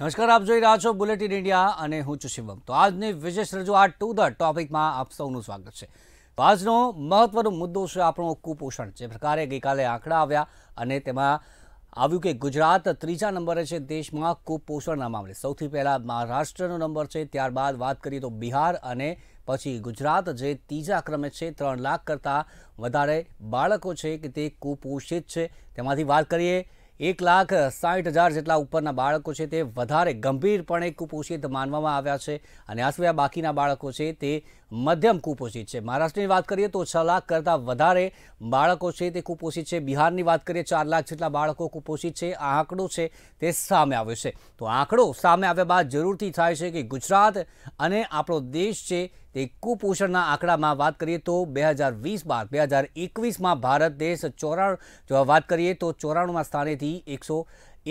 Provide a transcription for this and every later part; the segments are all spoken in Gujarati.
નમસ્કાર આપ જોઈ રહ્યા છો બુલેટિન ઇન્ડિયા અને હું છું શિવમ તો આજની વિશેષ રજૂઆત ટુ ધ ટોપિકમાં આપ સૌનું સ્વાગત છે આજનો મહત્વનો મુદ્દો છે આપણો કુપોષણ જે પ્રકારે ગઈકાલે આંકડા આવ્યા અને તેમાં આવ્યું કે ગુજરાત ત્રીજા નંબરે છે દેશમાં કુપોષણના મામલે સૌથી પહેલાં મહારાષ્ટ્રનો નંબર છે ત્યારબાદ વાત કરીએ તો બિહાર અને પછી ગુજરાત જે ત્રીજા ક્રમે છે ત્રણ લાખ કરતાં વધારે બાળકો છે કે તે કુપોષિત છે તેમાંથી વાત કરીએ એક લાખ સાઠ હજાર જેટલા ઉપરના બાળકો છે તે વધારે ગંભીરપણે કુપોષિત માનવામાં આવ્યા છે અને આસવ્યા બાકીના બાળકો છે તે મધ્યમ કુપોષિત છે મહારાષ્ટ્રની વાત કરીએ તો છ લાખ કરતાં વધારે બાળકો છે તે કુપોષિત છે બિહારની વાત કરીએ ચાર લાખ જેટલા બાળકો કુપોષિત છે આ આંકડો છે તે સામે આવ્યો છે તો આંકડો સામે આવ્યા બાદ જરૂરથી થાય છે કે ગુજરાત અને આપણો દેશ છે તે કુપોષણના આંકડામાં વાત કરીએ તો બે હજાર વીસ બાદ બે હજાર એકવીસમાં ભારત દેશ ચોરાણું જો વાત કરીએ તો ચોરાણુંમાં સ્થાનેથી એકસો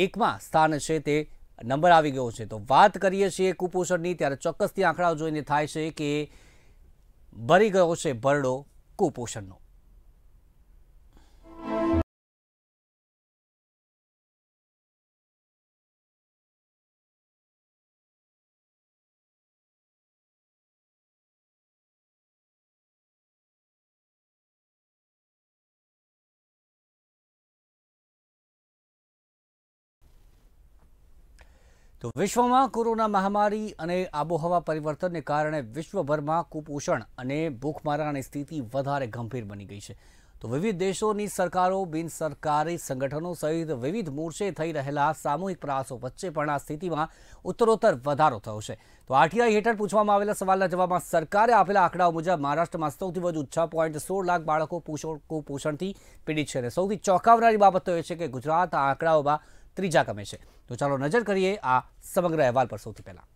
એકમાં સ્થાન છે તે નંબર આવી ગયો છે તો વાત કરીએ છીએ કુપોષણની ત્યારે ચોક્કસથી આંકડાઓ જોઈને થાય છે કે ભરી ગયો છે ભરડો કુપોષણનો તો વિશ્વમાં કોરોના મહામારી અને આબોહવા પરિવર્તનને કારણે વિશ્વભરમાં કુપોષણ અને ભૂખમરાની સ્થિતિ વધારે ગંભીર બની ગઈ છે તો વિવિધ દેશોની સરકારો બિન સરકારી સંગઠનો સહિત વિવિધ મોરચે થઈ રહેલા સામૂહિક પ્રયાસો વચ્ચે પણ આ સ્થિતિમાં ઉત્તરોત્તર વધારો થયો છે તો આરટીઆઈ હેઠળ પૂછવામાં આવેલા સવાલના જવાબમાં સરકારે આપેલા આંકડાઓ મુજબ મહારાષ્ટ્રમાં સૌથી વધુ છ પોઈન્ટ સોળ લાખ બાળકો કુપોષણથી પીડિત છે અને સૌથી ચોંકાવનારી બાબત તો એ છે કે ગુજરાત આ આંકડાઓમાં ત્રીજા ક્રમે છે તો ચાલો નજર કરીએ આ સમગ્ર અહેવાલ પર સૌથી પહેલાં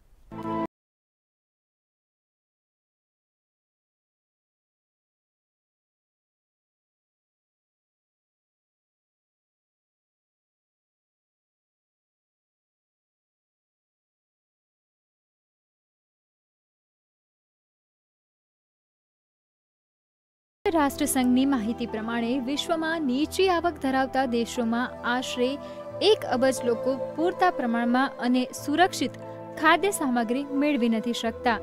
રાષ્ટ્રસંઘની માહિતી પ્રમાણે વિશ્વમાં નીચી આવક ધરાવતા દેશોમાં આશરે એક અબજ લોકો પૂરતા પ્રમાણમાં અને સુરક્ષિત ખાદ્ય સામગ્રી મેળવી નથી શકતા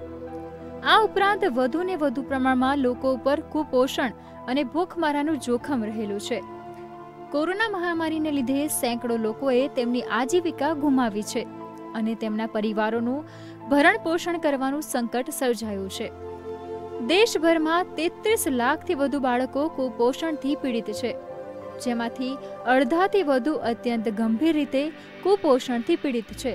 આ ઉપરાંત વધુને વધુ પ્રમાણમાં લોકો ઉપર કુપોષણ અને ભૂખમારાનું જોખમ રહેલું છે કોરોના મહામારીને લીધે સેંકડો લોકોએ તેમની આજીવિકા ગુમાવી છે અને તેમના પરિવારોનું ભરણ પોષણ કરવાનું સંકટ સર્જાયું છે દેશભરમાં તેત્રીસ લાખથી વધુ બાળકો કુપોષણથી પીડિત છે જેમાંથી અડધાથી વધુ અત્યંત ગંભીર રીતે કુપોષણથી પીડિત છે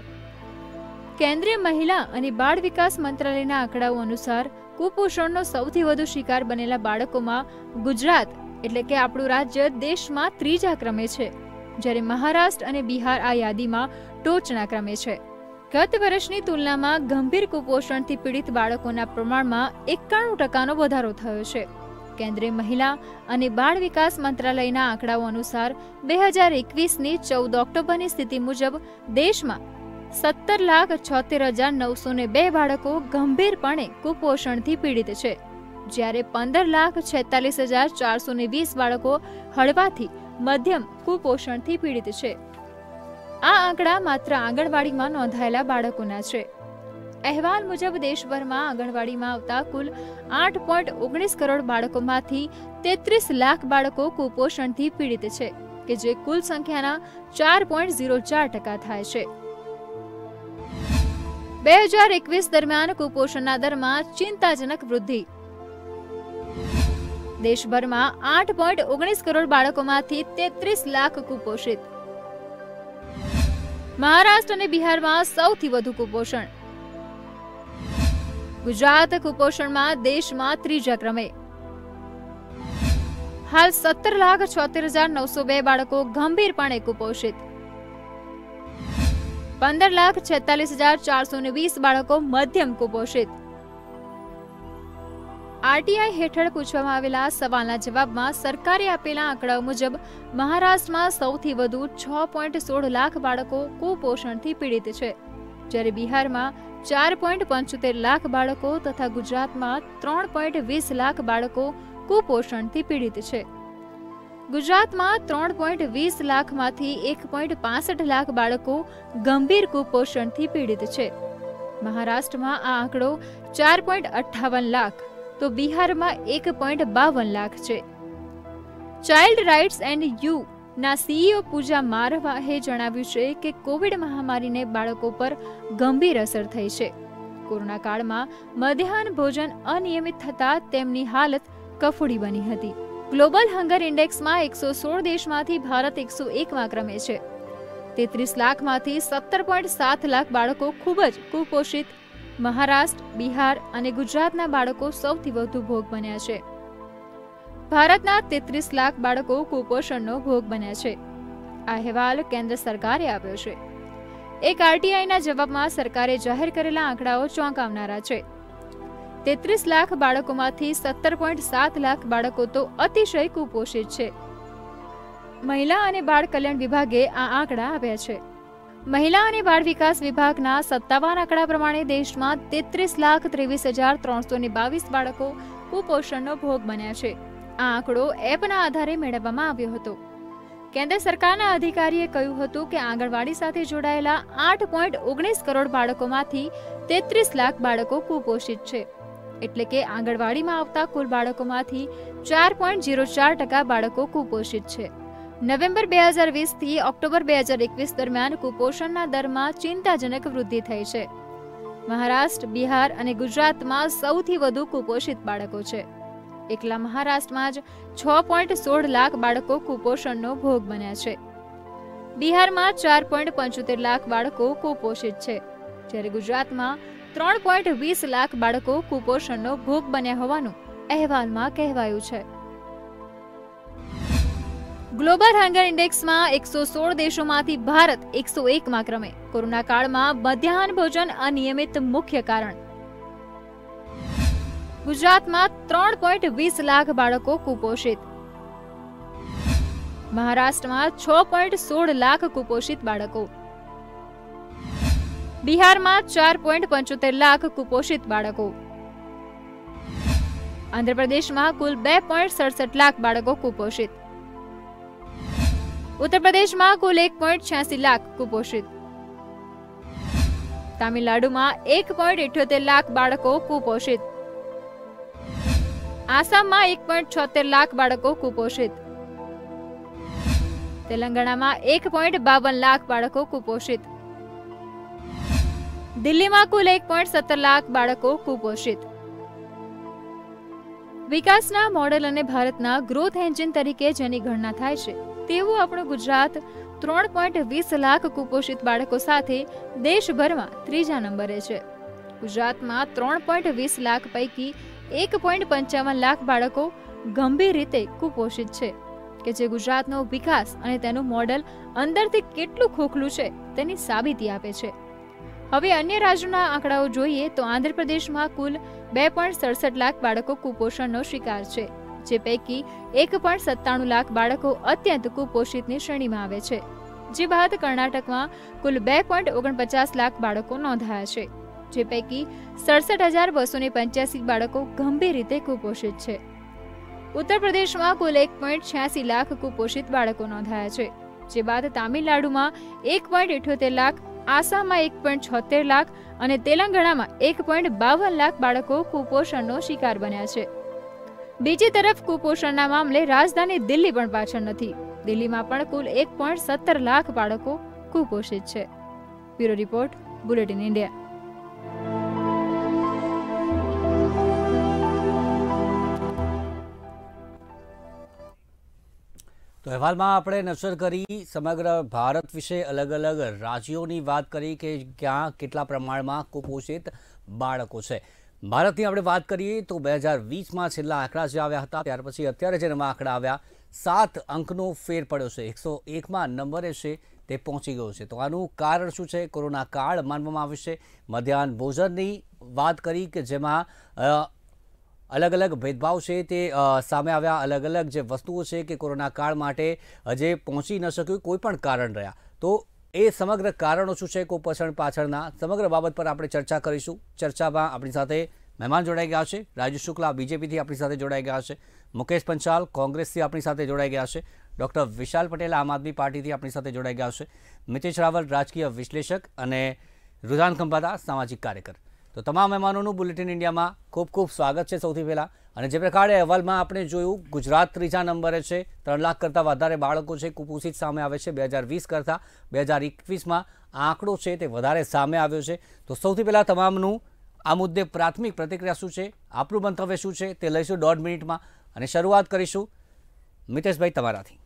કેન્દ્રીય મહિલા અને બાળ વિકાસ મંત્રાલયના આંકડાઓ અનુસાર કુપોષણનો સૌથી વધુ શિકાર બનેલા બાળકોમાં ગુજરાત એટલે કે આપણું રાજ્ય દેશમાં ત્રીજા ક્રમે છે જ્યારે મહારાષ્ટ્ર અને બિહાર આ યાદીમાં ટોચના ક્રમે છે ગત વર્ષની તુલનામાં ગંભીર કુપોષણથી પીડિત બાળકોના પ્રમાણમાં એકાણું ટકાનો વધારો થયો છે કેન્દ્રીય મહિલા અને બાળ વિકાસ મંત્રાલયના આંકડાઓ અનુસાર બે હજાર એકવીસની ચૌદ ઓક્ટોબરની સ્થિતિ મુજબ દેશમાં સત્તર લાખ છોતેર હજાર નવસો ને બે બાળકો ગંભીરપણે કુપોષણથી પીડિત છે જ્યારે પંદર લાખ છેતાલીસ હજાર ચારસો ને વીસ બાળકો હળવાથી મધ્યમ કુપોષણથી પીડિત છે આ આંકડા માત્ર આંગણવાડીમાં નોંધાયેલા બાળકોના છે અહેવાલ મુજબ દેશભરમાં આંગણવાડીમાં આવતા કુલ આઠ પોઈન્ટ ઓગણીસ કરોડ બાળકોમાંથી તેત્રીસ લાખ બાળકો કુપોષણથી પીડિત છે કે જે કુલ સંખ્યાના ચાર પોઈન્ટ ઝીરો ચાર ટકા થાય છે બે હજાર એકવીસ દરમિયાન કુપોષણના દરમાં ચિંતાજનક વૃદ્ધિ દેશભરમાં આઠ પોઈન્ટ ઓગણીસ કરોડ બાળકોમાંથી તેત્રીસ લાખ કુપોષિત મહારાષ્ટ્ર અને બિહારમાં સૌથી વધુ કુપોષણ ગુજરાત કુપોષણમાં દેશમાં ત્રીજા ક્રમે હાલ સત્તર લાખ છોતેર હજાર નવસો બે બાળકો ગંભીરપણે કુપોષિત પંદર લાખ છેતાલીસ હજાર ચારસો ને વીસ બાળકો મધ્યમ કુપોષિત આરટીઆઈ હેઠળ પૂછવામાં આવેલા સવાલના જવાબમાં સરકારે આપેલા આંકડા મુજબ મહારાષ્ટ્રમાં સૌથી વધુ છ પોઈન્ટ સોળ લાખ બાળકો કુપોષણથી પીડિત છે જ્યારે બિહારમાં ચાર પોઈન્ટ પંચોતેર લાખ બાળકો તથા ગુજરાતમાં ત્રણ પોઈન્ટ વીસ લાખ બાળકો કુપોષણથી પીડિત છે ગુજરાતમાં ત્રણ પોઈન્ટ વીસ લાખમાંથી એક પોઈન્ટ પાસઠ લાખ બાળકો ગંભીર કુપોષણથી પીડિત છે મહારાષ્ટ્રમાં આ આંકડો ચાર પોઈન્ટ અઠ્ઠાવન લાખ તો બિહારમાં એક પોઈન્ટ બાવન લાખ છે ચાઇલ્ડ રાઇટ્સ એન્ડ યુ ના સીઈઓ પૂજા મારવાહે જણાવ્યું છે કે કોવિડ મહામારીને બાળકો પર ગંભીર અસર થઈ છે કોરોના કાળમાં મધ્યાહન ભોજન અનિયમિત થતાં તેમની હાલત કફોડી બની હતી ગ્લોબલ હંગર ઇન્ડેક્સમાં એકસો સોળ દેશમાંથી ભારત એકસો એકમાં ક્રમે છે તેત્રીસ લાખમાંથી સત્તર પોઈન્ટ સાત લાખ બાળકો ખૂબ જ કુપોષિત મહારાષ્ટ્ર બિહાર અને ગુજરાતના બાળકો સૌથી વધુ ભોગ બન્યા છે ભારતના તેત્રીસ લાખ બાળકો કુપોષણનો ભોગ બન્યા છે આ અહેવાલ કેન્દ્ર સરકારે આપ્યો છે એક આરટીઆઈના જવાબમાં સરકારે જાહેર કરેલા આંકડાઓ ચોંકાવનારા છે તેત્રીસ લાખ બાળકોમાંથી સત્તર પોઈન્ટ સાત લાખ બાળકો તો અતિશય કુપોષિત છે મહિલા અને બાળ કલ્યાણ વિભાગે આ આંકડા આપ્યા છે મહિલા અને બાળ વિકાસ વિભાગના સત્તાવાર આંકડા પ્રમાણે દેશમાં તેત્રીસ લાખ ત્રેવીસ હજાર ત્રણસો ને બાવીસ બાળકો કુપોષણનો ભોગ બન્યા છે આ આંકડો એપના આધારે મેળવવામાં આવ્યો હતો કેન્દ્ર સરકારના અધિકારીએ કહ્યું હતું કે આંગણવાડી સાથે જોડાયેલા આઠ પોઈન્ટ ઓગણીસ કરોડ બાળકોમાંથી તેત્રીસ લાખ બાળકો કુપોષિત છે એટલે કે આંગણવાડીમાં આવતા કુલ બાળકોમાંથી ચાર પોઈન્ટ જીરો ચાર ટકા બાળકો કુપોષિત છે નવેમ્બર બે હજાર વીસથી ઓક્ટોબર બે હજાર એકવીસ દરમિયાન કુપોષણના દરમાં ચિંતાજનક વૃદ્ધિ થઈ છે મહારાષ્ટ્ર બિહાર અને ગુજરાતમાં સૌથી વધુ કુપોષિત બાળકો છે એકલા મહારાષ્ટ્રમાં જ છ પોઈન્ટ સોળ લાખ બાળકો કુપોષણનો ભોગ બન્યા છે બિહારમાં ચાર પોઈન્ટ પંચોતેર લાખ બાળકો કુપોષિત છે જ્યારે ગુજરાતમાં ત્રણ પોઈન્ટ વીસ લાખ બાળકો કુપોષણનો ભોગ બન્યા હોવાનું અહેવાલમાં કહેવાયું છે ગ્લોબલ હંગર ઇન્ડેક્સમાં એકસો સોળ દેશોમાંથી ભારત એકસો એકમાં ક્રમે કોરોના કાળમાં મધ્યાહન ભોજન અનિયમિત મુખ્ય કારણ ગુજરાતમાં ત્રણ પોઈન્ટ વીસ લાખ બાળકો કુપોષિત મહારાષ્ટ્રમાં છ પોઈન્ટ સોળ લાખ કુપોષિત બાળકો બિહારમાં ચાર પોઈન્ટ પંચોતેર લાખ કુપોષિત બાળકો આંધ્રપ્રદેશમાં કુલ બે પોઈન્ટ સડસઠ લાખ બાળકો કુપોષિત ઉત્તર પ્રદેશમાં કુલ એક પોઈન્ટ છ્યાસી લાખ કુપોષિત તામિલનાડુમાં એક પોઈન્ટ ઇઠ્યોતેર લાખ બાળકો કુપોષિત આસામમાં એક પોઈન્ટ છોતેર લાખ બાળકો કુપોષિત તેલંગાણામાં એક પોઈન્ટ બાવન લાખ બાળકો કુપોષિત દિલ્હીમાં કુલ એક પોઈન્ટ સત્તર લાખ બાળકો કુપોષિત વિકાસના મોડેલ અને ભારતના ગ્રોથ એન્જિન તરીકે જેની ગણના થાય છે તેવું આપણું ગુજરાત ત્રણ પોઈન્ટ વીસ લાખ કુપોષિત બાળકો સાથે દેશભરમાં ત્રીજા નંબરે છે ગુજરાતમાં ત્રણ પોઈન્ટ વીસ લાખ પૈકી એક પોઈન્ટ પંચાવન લાખ બાળકો ગંભીર રીતે કુપોષિત છે કે જે ગુજરાતનો વિકાસ અને તેનું મોડલ અંદરથી કેટલું ખોખલું છે તેની સાબિતી આપે છે હવે અન્ય રાજ્યોના આંકડાઓ જોઈએ તો આંધ્રપ્રદેશમાં કુલ બે પોઈન્ટ સડસઠ લાખ બાળકો કુપોષણનો શિકાર છે જે પૈકી એક પોઈન્ટ સત્તાણું લાખ બાળકો અત્યંત કુપોષિતની શ્રેણીમાં આવે છે જે બાદ કર્ણાટકમાં કુલ બે પોઈન્ટ ઓગણપચાસ લાખ બાળકો નોંધાયા છે જે પૈકી સડસઠ હજાર બસો પંચ્યાસી બાળકો ગંભીર રીતે કુપોષિત છે ઉત્તર પ્રદેશમાં કુલ એક પોઈન્ટ છ્યાસી લાખ કુપોષિત બાળકો નોંધાયા છે જે બાદ તામિલનાડુમાં એક પોઈન્ટ ઇઠ્યોતેર લાખ આસામમાં એક પોઈન્ટ છોતેર લાખ અને તેલંગાણામાં એક પોઈન્ટ બાવન લાખ બાળકો કુપોષણનો શિકાર બન્યા છે બીજી તરફ કુપોષણના મામલે રાજધાની દિલ્હી પણ પાછળ નથી દિલ્હીમાં પણ કુલ એક પોઈન્ટ સત્તર લાખ બાળકો કુપોષિત છે બ્યુરો રિપોર્ટ બુલેટિન ઇન્ડિયા તો અહેવાલમાં આપણે નસર કરી સમગ્ર ભારત વિશે અલગ અલગ રાજ્યોની વાત કરી કે ક્યાં કેટલા પ્રમાણમાં કુપોષિત બાળકો છે ભારતની આપણે વાત કરીએ તો બે હજાર વીસમાં છેલ્લા આંકડા જે આવ્યા હતા ત્યાર પછી અત્યારે જે નવા આંકડા આવ્યા સાત અંકનો ફેર પડ્યો છે એકસો એકમાં નંબરે છે તે પહોંચી ગયો છે તો આનું કારણ શું છે કોરોના કાળ માનવામાં આવે છે મધ્યાહન ભોજનની વાત કરી કે જેમાં અલગ અલગ ભેદભાવ છે તે સામે આવ્યા અલગ અલગ જે વસ્તુઓ છે કે કોરોના કાળ માટે હજે પહોંચી ન શક્યું કોઈ પણ કારણ રહ્યા તો એ સમગ્ર કારણો શું છે કોપસણ પાછળના સમગ્ર બાબત પર આપણે ચર્ચા કરીશું ચર્ચામાં આપણી સાથે મહેમાન જોડાઈ ગયા છે રાજુ શુક્લા બીજેપીથી આપણી સાથે જોડાઈ ગયા છે મુકેશ પંચાલ કોંગ્રેસથી આપણી સાથે જોડાઈ ગયા છે ડૉક્ટર વિશાલ પટેલ આમ આદમી પાર્ટીથી આપણી સાથે જોડાઈ ગયા છે મિતેશ રાવલ રાજકીય વિશ્લેષક અને રુધાન ખંભાતા સામાજિક કાર્યકર તો તમામ મહેમાનોનું બુલેટિન ઇન્ડિયામાં ખૂબ ખૂબ સ્વાગત છે સૌથી પહેલાં અને જે પ્રકારે અહેવાલમાં આપણે જોયું ગુજરાત ત્રીજા નંબરે છે ત્રણ લાખ કરતાં વધારે બાળકો છે કુપોષિત સામે આવે છે બે હજાર વીસ કરતાં બે હજાર એકવીસમાં આંકડો છે તે વધારે સામે આવ્યો છે તો સૌથી પહેલાં તમામનું આ મુદ્દે પ્રાથમિક પ્રતિક્રિયા શું છે આપણું મંતવ્ય શું છે તે લઈશું દોઢ મિનિટમાં અને શરૂઆત કરીશું મિતેશભાઈ તમારાથી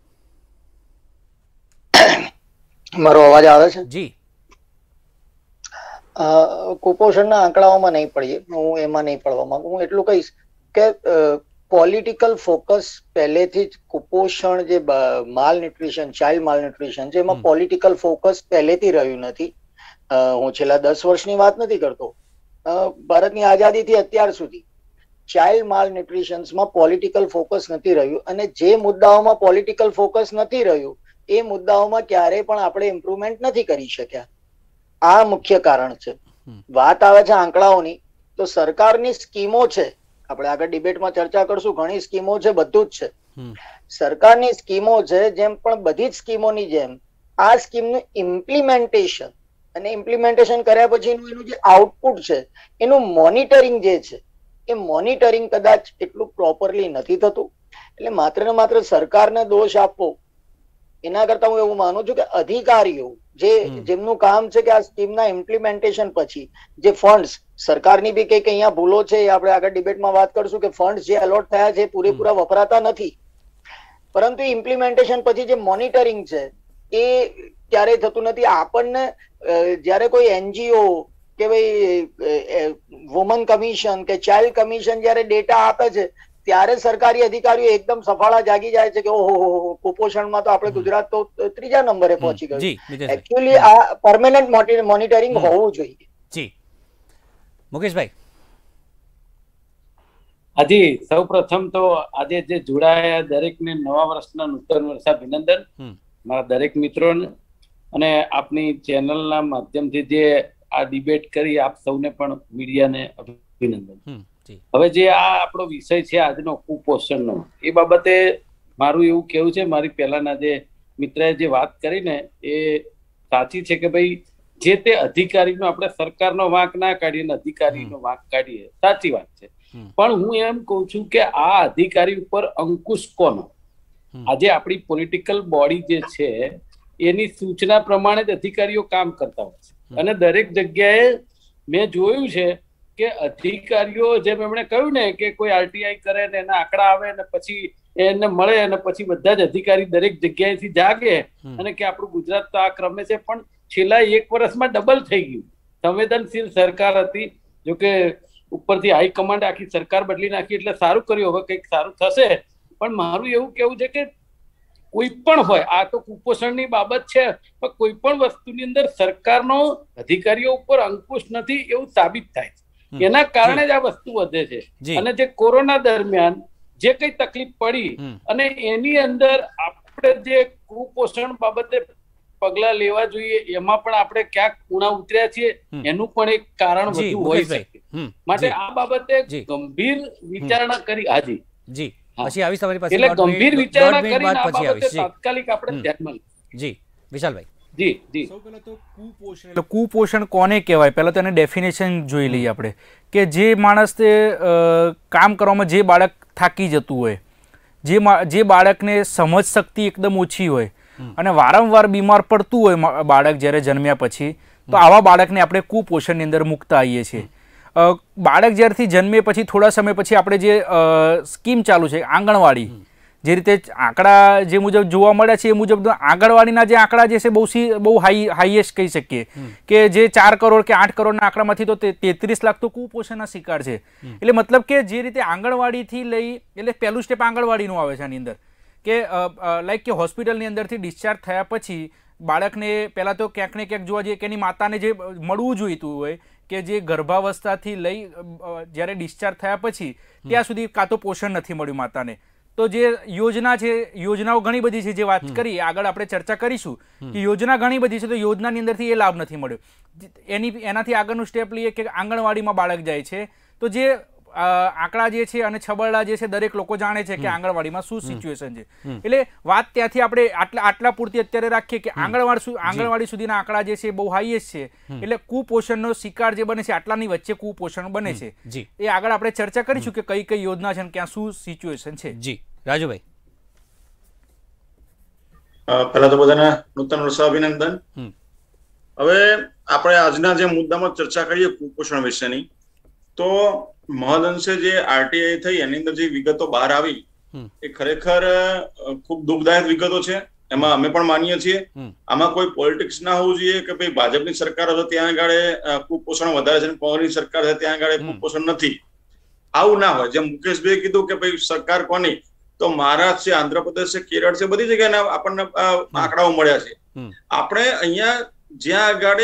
મારો અવાજ આવે છે જી કુપોષણના આંકડાઓમાં નહીં પડીએ હું એમાં નહીં પડવા માંગુ હું એટલું કહીશ કે પોલિટિકલ ફોકસ પહેલેથી જ કુપોષણ જે માલ ન્યુટ્રિશન ચાઇલ્ડ માલ ન્યુટ્રિશન છે એમાં પોલિટિકલ ફોકસ પહેલેથી રહ્યું નથી હું છેલ્લા દસ વર્ષની વાત નથી કરતો ભારતની આઝાદીથી અત્યાર સુધી ચાઇલ્ડ માલ ન્યુટ્રિશન્સમાં પોલિટિકલ ફોકસ નથી રહ્યું અને જે મુદ્દાઓમાં પોલિટિકલ ફોકસ નથી રહ્યું એ મુદ્દાઓમાં ક્યારેય પણ આપણે ઇમ્પ્રુવમેન્ટ નથી કરી શક્યા આ મુખ્ય કારણ છે વાત આવે છે આંકડાઓની તો સરકારની સ્કીમો છે આપણે આગળ ડિબેટમાં ચર્ચા કરશું ઘણી સ્કીમો છે બધું જ છે સરકારની સ્કીમો છે જેમ પણ બધી જ સ્કીમોની જેમ આ સ્કીમનું ઇમ્પ્લિમેન્ટેશન અને ઇમ્પ્લિમેન્ટેશન કર્યા પછીનું એનું જે આઉટપુટ છે એનું મોનિટરિંગ જે છે એ મોનિટરિંગ કદાચ એટલું પ્રોપરલી નથી થતું એટલે માત્ર ને માત્ર સરકારને દોષ આપવો એના કરતા હું એવું માનું છું કે અધિકારીઓ જે જેમનું કામ છે કે આ સ્કીમના ઇમ્પ્લિમેન્ટેશન પછી જે ફંડ્સ સરકારની બી કંઈક અહીંયા ભૂલો છે આપણે આગળ ડિબેટમાં વાત કરશું કે ફંડ્સ જે એલોટ થયા છે પૂરેપૂરા વપરાતા નથી પરંતુ ઇમ્પ્લિમેન્ટેશન પછી જે મોનિટરિંગ છે એ ક્યારેય થતું નથી આપણને જ્યારે કોઈ એનજીઓ કે ભાઈ વુમન કમિશન કે ચાઇલ્ડ કમિશન જ્યારે ડેટા આપે છે ત્યારે સરકારી અધિકારીઓ એકદમ સફાળા જાગી જાય છે કે ઓહો કુપોષણમાં તો આપણે ગુજરાત તો ત્રીજા નંબરે પહોંચી ગયું એકચ્યુઅલી આ પરમેનન્ટ મોનિટરિંગ હોવું જોઈએ જી મુકેશભાઈ આજે સૌ પ્રથમ તો આજે જે જોડાયા દરેકને નવા વર્ષના નૂતન વર્ષ અભિનંદન મારા દરેક મિત્રોને અને આપની ચેનલના માધ્યમથી જે આ ડિબેટ કરી આપ સૌને પણ મીડિયાને અભિનંદન હવે જે આ આપણો વિષય છે આજનો કુપોષણનો એ બાબતે મારું એવું કેવું છે મારી પહેલાના જે મિત્રએ જે વાત કરીને એ સાચી છે કે ભાઈ જે તે અધિકારીનો આપણે સરકારનો વાંક ના કાઢીએ અધિકારીનો વાંક કાઢીએ સાચી વાત છે પણ હું એમ કઉ છું કે આ અધિકારી ઉપર અંકુશ કોનો આજે આપણી પોલિટિકલ બોડી જે છે એની સૂચના પ્રમાણે જ અધિકારીઓ કામ કરતા હોય છે અને દરેક જગ્યાએ મેં જોયું છે કે અધિકારીઓ જેમ એમણે કહ્યું ને કે કોઈ આરટીઆઈ કરે ને એના આંકડા આવે ને પછી એને મળે અને પછી બધા જ અધિકારી દરેક જગ્યાએથી જાગે અને કે આપણું ગુજરાત તો આ ક્રમે છે પણ છેલ્લા એક વર્ષમાં ડબલ થઈ ગયું સંવેદનશીલ સરકાર હતી જોકે ઉપરથી હાઈ આખી સરકાર બદલી નાખી એટલે સારું કર્યું હવે કંઈક સારું થશે પણ મારું એવું કેવું છે કે કોઈ પણ હોય આ તો કુપોષણની બાબત છે પણ કોઈ પણ વસ્તુની અંદર સરકારનો અધિકારીઓ ઉપર અંકુશ નથી એવું સાબિત થાય છે એના કારણે જ આ વસ્તુ વધે છે અને જે કોરોના દરમિયાન જે કઈ તકલીફ પડી અને એની અંદર આપણે જે કુપોષણ બાબતે પગલા લેવા જોઈએ એમાં પણ આપણે ક્યાંક કુણા ઉતર્યા છીએ એનું પણ એક કારણ વધુ હોય શકે માટે આ બાબતે ગંભીર વિચારણા કરી હાજી જી પછી આવી તમારી પાસે એટલે ગંભીર વિચારણા કરી આ બાબતે તાત્કાલિક આપણે ધ્યાનમાં જી વિશાલભાઈ જી જી સૌ પહેલા તો કુપોષણ એટલે કુપોષણ કોને કહેવાય પહેલાં તો એને ડેફિનેશન જોઈ લઈએ આપણે કે જે માણસ તે કામ કરવામાં જે બાળક થાકી જતું હોય જે જે બાળકને સમજ શક્તિ એકદમ ઓછી હોય અને વારંવાર બીમાર પડતું હોય બાળક જ્યારે જન્મ્યા પછી તો આવા બાળકને આપણે કુપોષણની અંદર મૂકતા આવીએ છીએ બાળક જ્યારથી જન્મે પછી થોડા સમય પછી આપણે જે સ્કીમ ચાલુ છે આંગણવાડી જે રીતે આંકડા જે મુજબ જોવા મળ્યા છે એ મુજબ આંગણવાડીના જે આંકડા જે છે બહુ સી બહુ હાઈ હાઈએસ્ટ કહી શકીએ કે જે ચાર કરોડ કે આઠ કરોડના આંકડામાંથી તો તેત્રીસ લાખ તો કુપોષણના શિકાર છે એટલે મતલબ કે જે રીતે આંગણવાડીથી લઈ એટલે પહેલું સ્ટેપ આંગણવાડીનું આવે છે આની અંદર કે લાઈક કે હોસ્પિટલની અંદરથી ડિસ્ચાર્જ થયા પછી બાળકને પહેલાં તો ક્યાંક ને ક્યાંક જોવા જઈએ કે એની માતાને જે મળવું જોઈતું હોય કે જે ગર્ભાવસ્થાથી લઈ જ્યારે ડિસ્ચાર્જ થયા પછી ત્યાં સુધી કાં તો પોષણ નથી મળ્યું માતાને તો જે યોજના છે યોજનાઓ ઘણી બધી છે જે વાત કરી આગળ આપણે ચર્ચા કરીશું કે યોજના ઘણી બધી છે તો યોજનાની અંદરથી એ લાભ નથી મળ્યો એની એનાથી આગળનું સ્ટેપ લઈએ કે આંગણવાડીમાં બાળક જાય છે તો જે આંકડા જે છે અને છબરડા જે છે દરેક લોકો જાણે છે કે આંગણવાડીમાં શું સિચ્યુએશન છે એટલે વાત ત્યાંથી આપણે આટલા આટલા પૂરતી અત્યારે રાખીએ કે આંગણવાડી આંગણવાડી સુધીના આંકડા જે છે બહુ હાઈએસ્ટ છે એટલે કુપોષણનો શિકાર જે બને છે આટલાની વચ્ચે કુપોષણ બને છે એ આગળ આપણે ચર્ચા કરીશું કે કઈ કઈ યોજના છે અને ક્યાં શું સિચ્યુએશન છે જી રાજુભાઈ પહેલા તો બધાને નૂતન વર્ષ અભિનંદન હવે આપણે આજના જે મુદ્દામાં ચર્ચા કરીએ કુપોષણ વિશેની તો મહદઅંશે જે આરટીઆઈ થઈ એની અંદર જે વિગતો બહાર આવી એ ખરેખર ખૂબ દુઃખદાયક વિગતો છે એમાં અમે પણ માનીએ છીએ આમાં કોઈ પોલિટિક્સ ના હોવું જોઈએ કે ભાઈ ભાજપની સરકાર હતો ત્યાં આગળ કુપોષણ વધારે છે કોંગ્રેસની સરકાર છે ત્યાં આગળ કુપોષણ નથી આવું ના હોય જેમ મુકેશભાઈ કીધું કે ભાઈ સરકાર કોની તો મહારાષ્ટ્ર છે આંધ્રપ્રદેશ છે કેરળ છે બધી જગ્યાના આપણને આંકડાઓ મળ્યા છે આપણે અહીંયા જ્યાં આગળ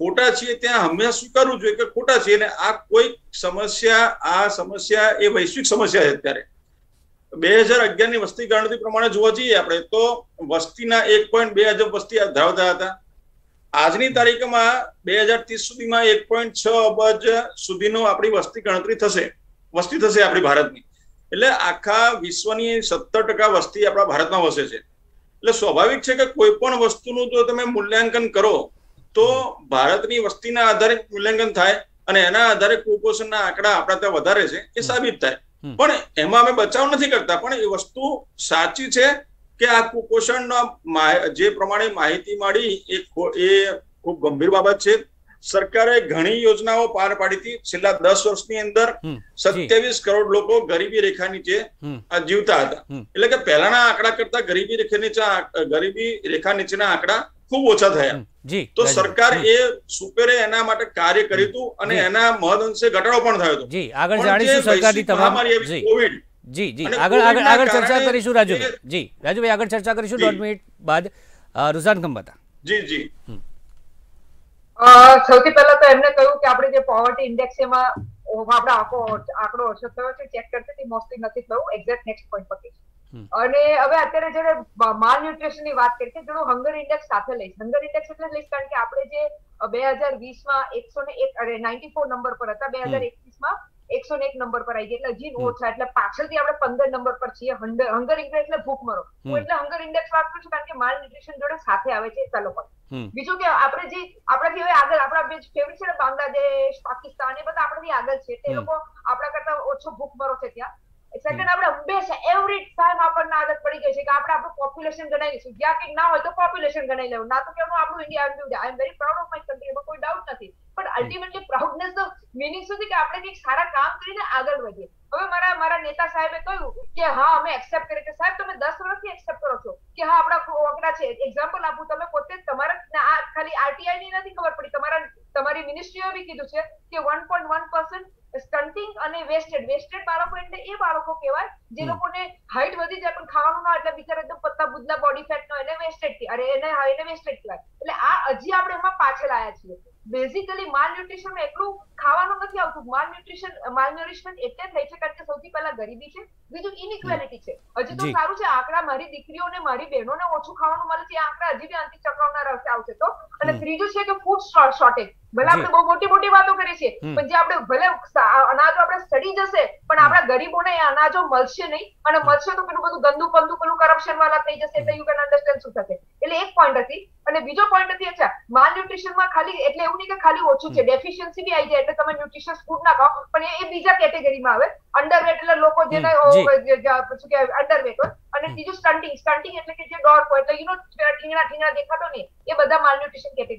ખોટા છીએ ત્યાં હંમેશા સ્વીકારવું જોઈએ કે ખોટા છીએ અને આ કોઈ સમસ્યા આ સમસ્યા એ વૈશ્વિક સમસ્યા છે અત્યારે બે હજાર અગિયાર ની વસ્તી ગણતરી પ્રમાણે જોવા જઈએ આપણે તો વસ્તીના એક પોઈન્ટ બે અબજ વસ્તી ધરાવતા હતા આજની તારીખમાં બે હજાર ત્રીસ સુધીમાં એક પોઈન્ટ છ અબજ સુધીનો આપણી વસ્તી ગણતરી થશે વસ્તી થશે આપણી ભારતની એટલે આખા વિશ્વની સત્તર ટકા વસ્તી આપણા ભારતમાં વસે છે એટલે સ્વાભાવિક છે કે કોઈ પણ વસ્તુનું જો તમે મૂલ્યાંકન કરો તો ભારતની વસ્તીના આધારે મૂલ્યાંકન થાય અને એના આધારે કુપોષણના આંકડા આપણા ત્યાં વધારે છે એ સાબિત થાય પણ એમાં અમે બચાવ નથી કરતા પણ એ વસ્તુ સાચી છે કે આ કુપોષણના જે પ્રમાણે માહિતી મળી એ ખૂબ ગંભીર બાબત છે સરકારે ઘણી યોજનાઓ પાર પાડી હતી છેલ્લા દસ વર્ષની અંદર સત્યાવીસ કરોડ લોકો ગરીબી રેખા નીચે જીવતા હતા એટલે કે પહેલાના આંકડા કરતા ગરીબી રેખા નીચે ગરીબી રેખા નીચેના આંકડા ખૂબ ઓછા થયા તો સરકાર એ સુપેરે એના માટે કાર્ય કર્યું હતું અને એના મહદ અંશે ઘટાડો પણ થયો હતો આગળ જાણીશું કોવિડ જી જી આગળ આગળ આગળ ચર્ચા કરીશું રાજુ જી રાજુભાઈ આગળ ચર્ચા કરીશું દોઢ મિનિટ બાદ રુઝાન કંબતા જી જી સૌથી પહેલા તો એમને કહ્યું કે આપણે જે પોવર્ટી ઇન્ડેક્સ એમાં આપણે આખો આંકડો ઓછો થયો છે ચેક કરતી હતી મોસ્ટલી નથી થયું એક્ઝેક્ટ નેક્સ્ટ પોઈન્ટ પર અને હવે અત્યારે જયારે માલ ન્યુટ્રિશન ની વાત કરી કે થોડું હંગર ઇન્ડેક્સ સાથે લઈશ હંગર ઇન્ડેક્સ એટલે લઈશ કારણ કે આપણે જે બે હજાર વીસ માં એકસો ને એક અરે નાઇન્ટી ફોર નંબર પર હતા બે હજાર એકવીસ માં એકસો ને એક નંબર પર આવી ગયા એટલે હજી ઓછા એટલે પાછળથી આપણે પંદર નંબર પર છીએ હંગર ઇન્ડેક્સ એટલે ભૂખ મરો એટલે હંગર ઇન્ડેક્સ વાત કરું છું કારણ કે માલ ન્યુટ્રિશન જોડે સાથે આવે છે ચાલો પણ બીજું કે આપણે જે આપણાથી હવે આગળ આપણા બે ફેવરિટ છે ને બાંગ્લાદેશ પાકિસ્તાન એ બધા આપણાથી આગળ છે તે લોકો આપણા કરતા ઓછો ભૂખ મરો છે ત્યાં સેકન્ડ આપણે હંમેશા એવરી ટાઈમ આપણને આદત પડી ગઈ છે કે આપણે આપણું પોપ્યુલેશન ગણાવી લઈશું જ્યાં કંઈક ના હોય તો પોપ્યુલેશન ગણાવી લેવું ના તો કે આપણું India I am very proud of my country એમાં કોઈ ડાઉટ નથી પણ અલ્ટિમેટલી પ્રાઉડનેસ નો મિનિંગ શું કે આપણે કંઈક સારા કામ કરીને આગળ વધીએ હવે મારા મારા નેતા સાહેબે કહ્યું કે હા અમે એક્સેપ્ટ કરીએ કે સાહેબ તમે દસ વર્ષથી એક્સેપ્ટ કરો છો કે હા આપણા ઓકડા છે એક્ઝામ્પલ આપું તમે પોતે તમારા ખાલી આરટીઆઈ ની નથી ખબર પડી તમારા તમારી મિનિસ્ટ્રીઓ બી કીધું છે કે one point one percent stunting અને વેસ્ટેડ વેસ્ટેડ બાળકો એટલે એ બાળકો કહેવાય જે લોકોને હાઈટ વધી જાય પણ ખાવાનું ના એટલે બિચારા એકદમ પતલા બુદલા બોડી ફેટ નો એને વેસ્ટેડ અરે એને એને વેસ્ટેડ કહેવાય એટલે આ હજી આપણે એમાં પાછળ આવ્યા છીએ બેઝિકલી માલ ન્યુટ્રિશનમાં એટલું ખાવાનું નથી આવતું માલ ન્યુટ્રિશન માલ ન્યુરિશમેન્ટ એટલે થાય છે કારણ કે સૌથી પહેલા ગરીબી છે બીજું ઇનઇક્વેલિટી છે હજી તો સારું છે આંકડા મારી દીકરીઓને મારી બહેનોને ઓછું ખાવાનું મળે છે આંકડા હજી બી અંતિમ ચક્રવના રસ્તે આવશે તો અને ત્રીજું છે કે ફૂડ શોર્ટેજ ભલે આપણે બહુ મોટી મોટી વાતો કરીએ છીએ પણ જે આપણે ભલે અનાજો આપણે સડી જશે પણ આપણા ગરીબોને એ અનાજો મળશે નહીં અને મળશે તો પેલું બધું ગંદુ પંદુ પેલું કરપ્શન વાળા થઈ જશે એટલે યુ કેન અન્ડરસ્ટેન્ડ શું થશે એટલે એક પોઈન્ટ હતી અને બીજો પોઈન્ટ હતી અચ્છા માલ ન્યુટ્રિશનમાં ખાલી એટલે એવું નહીં કે ખાલી ઓછું છે ડેફિશિયન્સી બી આવી જાય એટલે તમે ન્યુટ્રિશિયસ ફૂડ ના ખાઓ પણ એ બીજા કેટેગરીમાં આવે અંડરવેટ એટલે લોકો જેને શું કે અંડરવેટ હોય અને ત્રીજું સ્ટન્ટિંગ સ્ટન્ટિંગ એટલે કે જે ડોર્ફ હોય એટલે યુ નો ઠીંગણા ઠીંગણા દેખાતો નહીં એ બધા માલ ન્યુટ્રિશન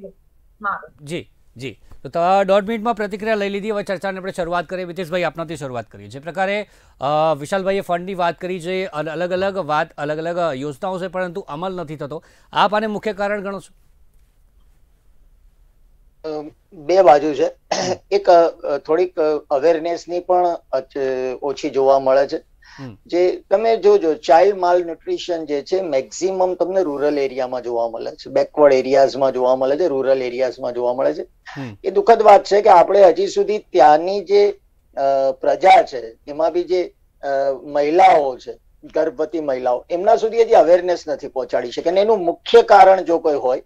માં આવે જી જી તો દોઢ મિનિટમાં પ્રતિક્રિયા લઈ લીધી હવે ચર્ચાને આપણે શરૂઆત કરીએ મિતેશભાઈ આપનાથી શરૂઆત કરીએ જે પ્રકારે વિશાલભાઈએ ફંડની વાત કરી જે અલગ અલગ વાત અલગ અલગ યોજનાઓ છે પરંતુ અમલ નથી થતો આપ આને મુખ્ય કારણ ગણો છો બે બાજુ છે એક થોડીક અવેરનેસની પણ ઓછી જોવા મળે છે જે તમે જોજો ચાઇલ્ડ માલ ન્યુટ્રિશન જે છે મેક્સિમમ તમને રૂરલ એરિયામાં જોવા મળે છે બેકવર્ડ એરિયાઝમાં જોવા મળે છે રૂરલ એરિયાઝમાં જોવા મળે છે એ દુઃખદ વાત છે કે આપણે હજી સુધી ત્યાંની જે પ્રજા છે એમાં બી જે મહિલાઓ છે ગર્ભવતી મહિલાઓ એમના સુધી હજી અવેરનેસ નથી પહોંચાડી શકે અને એનું મુખ્ય કારણ જો કોઈ હોય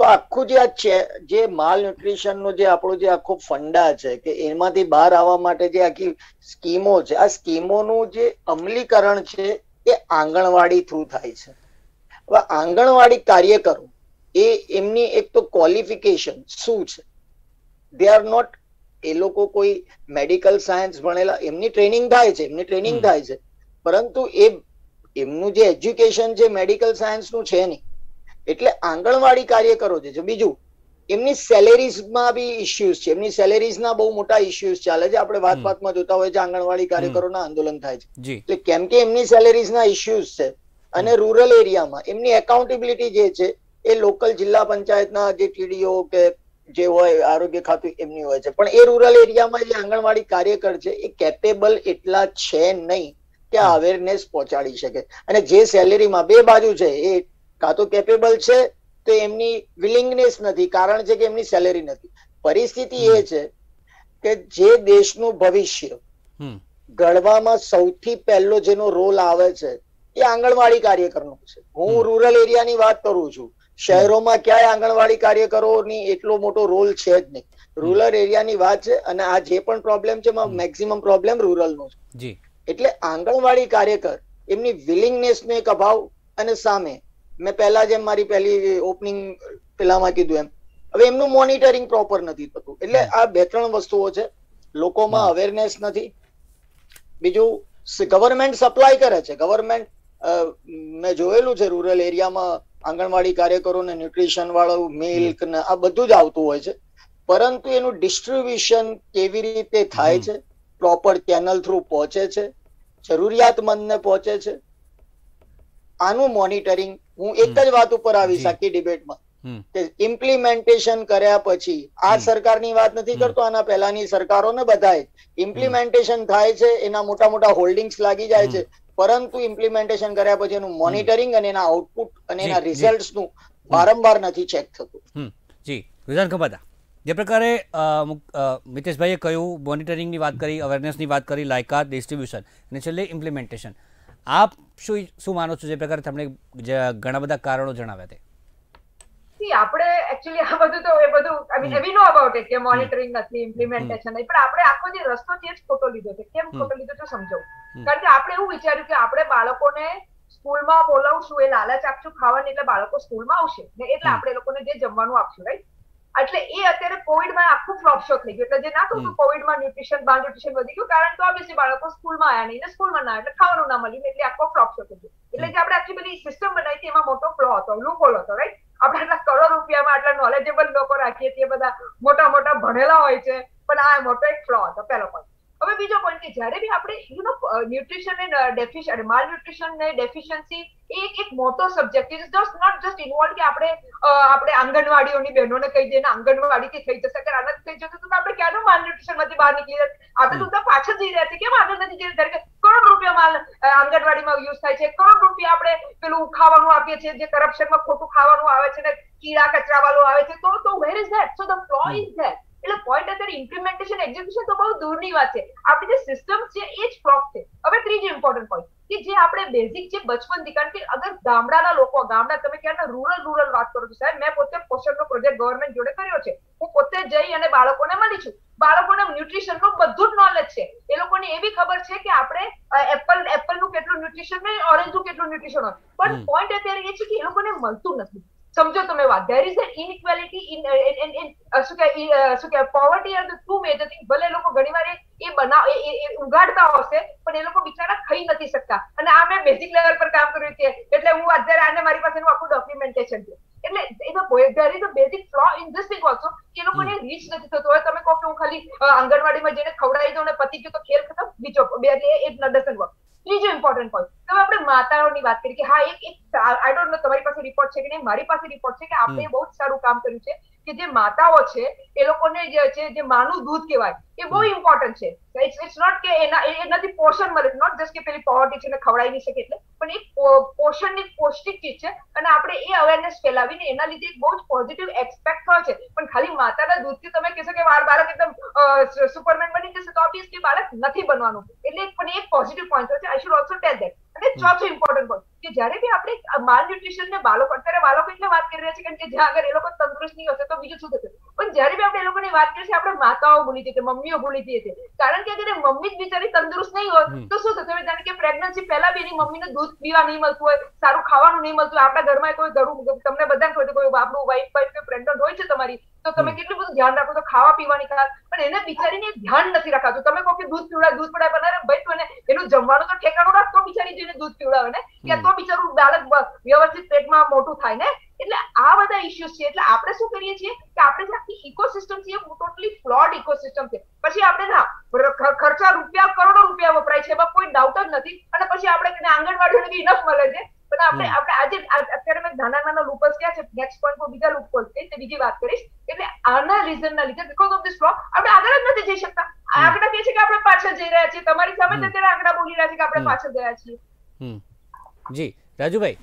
તો આખું જે આ જે માલ ન્યુટ્રિશનનો જે આપણો જે આખો ફંડા છે કે એમાંથી બહાર આવવા માટે જે આખી સ્કીમો છે આ સ્કીમોનું જે અમલીકરણ છે એ આંગણવાડી થ્રુ થાય છે હવે આંગણવાડી કાર્યકરો એ એમની એક તો ક્વોલિફિકેશન શું છે દે આર નોટ એ લોકો કોઈ મેડિકલ સાયન્સ ભણેલા એમની ટ્રેનિંગ થાય છે એમની ટ્રેનિંગ થાય છે પરંતુ એ એમનું જે એજ્યુકેશન છે મેડિકલ સાયન્સનું છે નહીં એટલે આંગણવાડી કાર્યકરો છે બીજું એમની સેલેરીઝમાં બી ઇસ્યુઝ છે એમની સેલેરીઝના બહુ મોટા ઇસ્યુઝ ચાલે છે આપણે વાત વાતમાં જોતા હોય છે આંગણવાડી કાર્યકરોના આંદોલન થાય છે એટલે કેમ કે એમની સેલેરીઝના ઇસ્યુઝ છે અને રૂરલ એરિયામાં એમની એકાઉન્ટેબિલિટી જે છે એ લોકલ જિલ્લા પંચાયતના જે ટીડીઓ કે જે હોય આરોગ્ય ખાતું એમની હોય છે પણ એ રૂરલ એરિયામાં જે આંગણવાડી કાર્યકર છે એ કેપેબલ એટલા છે નહીં કે અવેરનેસ પહોંચાડી શકે અને જે સેલેરીમાં બે બાજુ છે એ કાં તો કેપેબલ છે તો એમની વિલિંગનેસ નથી કારણ છે કે એમની સેલેરી નથી પરિસ્થિતિ એ છે કે જે દેશનું ભવિષ્ય ઘડવામાં સૌથી પહેલો જેનો રોલ આવે છે એ આંગણવાડી કાર્યકરનો છે હું રૂરલ એરિયાની વાત કરું છું શહેરોમાં ક્યાંય આંગણવાડી કાર્યકરોની એટલો મોટો રોલ છે જ નહીં રૂરલ એરિયાની વાત છે અને આ જે પણ પ્રોબ્લેમ છે એમાં મેક્સિમમ પ્રોબ્લેમ રૂરલનો છે એટલે આંગણવાડી કાર્યકર એમની વિલિંગનેસનો એક અભાવ અને સામે મેં પહેલા જેમ મારી પહેલી ઓપનિંગ પેલામાં કીધું એમ હવે એમનું મોનિટરિંગ પ્રોપર નથી થતું એટલે આ બે ત્રણ વસ્તુઓ છે લોકોમાં અવેરનેસ નથી બીજું ગવર્મેન્ટ સપ્લાય કરે છે ગવર્મેન્ટ મેં જોયેલું છે રૂરલ એરિયામાં આંગણવાડી કાર્યકરોને ન્યુટ્રિશન વાળું મિલ્ક ને આ બધું જ આવતું હોય છે પરંતુ એનું ડિસ્ટ્રીબ્યુશન કેવી રીતે થાય છે પ્રોપર ચેનલ થ્રુ પહોંચે છે જરૂરિયાતમંદને પહોંચે છે આનું મોનિટરિંગ હું એક જ વાત ઉપર આવીશ આખી ડિબેટમાં કે ઇમ્પ્લિમેન્ટેશન કર્યા પછી આ સરકારની વાત નથી કરતો આના પહેલાની સરકારો ને બધાએ ઇમ્પ્લિમેન્ટેશન થાય છે એના મોટા મોટા હોલ્ડિંગ્સ લાગી જાય છે પરંતુ ઇમ્પ્લિમેન્ટેશન કર્યા પછી એનું મોનિટરિંગ અને એના આઉટપુટ અને એના રિઝલ્ટનું વારંવાર નથી ચેક થતું જી વિધાન ખંભાતા જે પ્રકારે મિતેશભાઈએ કહ્યું મોનિટરિંગની વાત કરી અવેરનેસની વાત કરી લાયકાત ડિસ્ટ્રીબ્યુશન અને છેલ્લે ઇમ્પ્લિમેન્ટેશન આપ શું શું માનો છો જે પ્રકારે તમને ઘણા બધા કારણો જણાવ્યા તે આપણે એકચ્યુઅલી આ બધું તો એ બધું આઈ મીન એવી નો અબાઉટ ઇટ કે મોનિટરિંગ નથી ઇમ્પ્લિમેન્ટેશન નહીં પણ આપણે આખો જે રસ્તો છે જ ખોટો લીધો છે કેમ ખોટો લીધો તો સમજાવું કારણ કે આપણે એવું વિચાર્યું કે આપણે બાળકોને સ્કૂલમાં બોલાવશું એ લાલચ આપશું ખાવાની એટલે બાળકો સ્કૂલમાં આવશે ને એટલે આપણે લોકોને જે જમવાનું આપશું રાઈટ એટલે એ અત્યારે કોવિડમાં આખું ફ્લોપ શો થઈ ગયું એટલે જે ના કહું કોવિડમાં ન્યુટ્રિશન બાલ ન્યુટ્રિશન વધી ગયું કારણ તો ઓબ્વિયસલી બાળકો સ્કૂલમાં આવ્યા નહીં ને સ્કૂલમાં ના એટલે ખાવાનું ના મળ્યું એટલે આખો ફ્લોપ શો થઈ ગયો એટલે જે આપણે આખી બધી સિસ્ટમ બનાવી હતી એમાં મોટો ફ્લો હતો લૂપોલ હતો રાઈટ આપણે આટલા કરોડ રૂપિયામાં આટલા નોલેજેબલ લોકો રાખીએ તે બધા મોટા મોટા ભણેલા હોય છે પણ આ મોટો એક ફ્લો હતો પહેલો પણ હવે બીજો પોઈન્ટ કે જ્યારે બી આપણે you know nutrition and deficient malnutrition ને ડેફિશિયન્સી એ એક મોટો subject is just not just involve કે આપણે આપણે આંગણવાડીઓની બહેનોને કહી દઈએ આંગણવાડી થી થઈ જશે કે આના થઈ જશે તો આપણે ક્યાંનું માલ ન્યુટ્રિશન ન્યુટ્રિશનમાંથી બહાર નીકળી રહ્યા આપણે તો પાછળ જઈ રહ્યા છે કેમ આગળ નથી જઈ રહ્યા કરોડ રૂપિયા માલ આંગણવાડીમાં યુઝ થાય છે કરોડ રૂપિયા આપણે પેલું ખાવાનું આપીએ છીએ જે કરપ્શનમાં ખોટું ખાવાનું આવે છે ને કીડા કચરાવાળું આવે છે તો તો where is that so the flow is that એટલે પોઈન્ટ અત્યારે ઇમ્પ્લિમેન્ટેશન એક્ઝિક્યુશન તો બહુ દૂરની વાત છે આપણી જે સિસ્ટમ છે એ જ ફ્રોક છે હવે ત્રીજો ઇમ્પોર્ટન્ટ પોઈન્ટ કે જે આપણે બેઝિક જે બચપનથી કારણ કે અગર ગામડાના લોકો ગામડા તમે ક્યાં રૂરલ રૂરલ વાત કરો છો સાહેબ મેં પોતે પોષણનો પ્રોજેક્ટ ગવર્મેન્ટ જોડે કર્યો છે હું પોતે જઈ અને બાળકોને મળી છું બાળકોને ન્યુટ્રિશનનું બધું જ નોલેજ છે એ લોકોને એવી ખબર છે કે આપણે એપલ એપલનું કેટલું ન્યુટ્રિશન ને ઓરેન્જનું કેટલું ન્યુટ્રિશન હોય પણ પોઈન્ટ અત્યારે એ છે કે એ લોકોને મળતું નથી સમજો તમે વાત there is an inequality in in in શું કે શું કે poverty are the two major thing ભલે લોકો ઘણીવાર એ બનાવ એ ઉગાડતા હશે પણ એ લોકો બિચારા ખાઈ નથી શકતા અને આ મેં બેઝિક લેવલ પર કામ કર્યું છે એટલે હું અત્યારે આને મારી પાસેનું આખું ડોક્યુમેન્ટેશન છે એટલે એ there is a basic flow in this thing also એ લોકોને રીચ નથી થતું હવે તમે કહો કે હું ખાલી આંગણવાડીમાં જઈને ખવડાવી દઉં ને પતિ ગયો તો ખેલ ખતમ બીજો બે એટલે ઇટ ડઝન્ટ વર્ક ત્રીજો ઇમ્પોર્ટન્ટ પોઈન્ટ તમે આપણે માતાઓની વાત કરી કે હા એક એક આઈ ડોન્ટ નો તમારી પાસે રિપોર્ટ છે કે નહીં મારી પાસે રિપોર્ટ છે કે આપણે બહુ જ સારું કામ કર્યું છે કે જે માતાઓ છે એ લોકોને જે છે જે માનું દૂધ કહેવાય એ બહુ ઇમ્પોર્ટન્ટ છે ઇટ્સ ઇટ્સ નોટ કે એના એ નથી પોષણ મળે નોટ જસ્ટ કે પેલી પોવર્ટી છે ને ખવડાવી નહીં શકે એટલે પણ એક પોષણની પૌષ્ટિક ચીજ છે અને આપણે એ અવેરનેસ ફેલાવીને એના લીધે એક બહુ જ પોઝિટિવ એક્સપેક્ટ થયો છે પણ ખાલી માતાના દૂધથી તમે કહેશો કે માર બાળક એકદમ સુપરમેન બની જશે તો ઓબ્વિયસલી બાળક નથી બનવાનું એટલે પણ એક પોઝિટિવ પોઈન્ટ છે I should also tell that અને ચોથું ઇમ્પોર્ટન્ટ પોઈન્ટ કે જ્યારે બી આપણે માલ ન્યુટ્રિશન ને બાળકો અત્યારે બાળકો એટલે વાત કરી રહ્યા છે કારણ કે જ્યાં આગળ એ લોકો તંદુરસ્ત નહીં હશે તો બીજું શું થશે પણ જ્યારે બી આપણે એ લોકોની વાત કરીએ છીએ આપણે માતાઓ ભૂલી જઈએ મમ્મીઓ ભૂલી જઈએ છીએ કારણ કે અગર મમ્મી જ બિચારી તંદુરસ્ત નહીં હોય તો શું થતું હોય કારણ કે પ્રેગ્નન્સી પહેલા બી એની મમ્મીને દૂધ પીવા નહીં મળતું હોય સારું ખાવાનું નહીં મળતું આપણા ઘરમાં કોઈ તમને બધાને ખબર કોઈ બાપનું વાઈફ વાઈફ પ્રેગ્નન્ટ હોય છે તમારી તો તમે કેટલું બધું ધ્યાન રાખો તો ખાવા પીવાની ખાસ પણ એને બિચારીને ધ્યાન નથી રખાતું તમે કહો કે દૂધ પીવડા દૂધ પીવડા બનાવે ભાઈ તો એને એનું જમવાનું તો ઠેકાણું રાખ તો બિચારી જઈને દૂધ પીવડાવે ને કે તો બિચારું બાળક વ્યવસ્થિત પેટમાં મોટું થાય ને એટલે આ બધા ઇશ્યુઝ છે એટલે આપણે શું કરીએ છીએ કે આપણે જે આખી ઇકોસિસ્ટમ છે એ ટોટલી ફ્લોડ ઇકોસિસ્ટમ છે પછી આપણે ના ખર્ચા રૂપિયા કરોડો રૂપિયા વપરાય છે એમાં કોઈ ડાઉટ જ નથી અને પછી આપણે આંગણવાડીઓને બી ઇનફ મળે છે પણ આપણે આપણે આજે અત્યારે મેં નાના નાના લૂપર્સ ક્યાં છે નેક્સ્ટ પોઈન્ટ પર બીજા લૂપ ખોલશે તે બીજી વાત કરીશ એટલે આના રીઝનના લીધે બીકોઝ ઓફ ધીસ લો આપણે આગળ જ નથી જઈ શકતા આંકડા કે છે કે આપણે પાછળ જઈ રહ્યા છીએ તમારી સામે અત્યારે આંકડા બોલી રહ્યા છે કે આપણે પાછળ ગયા છીએ જી રાજુભાઈ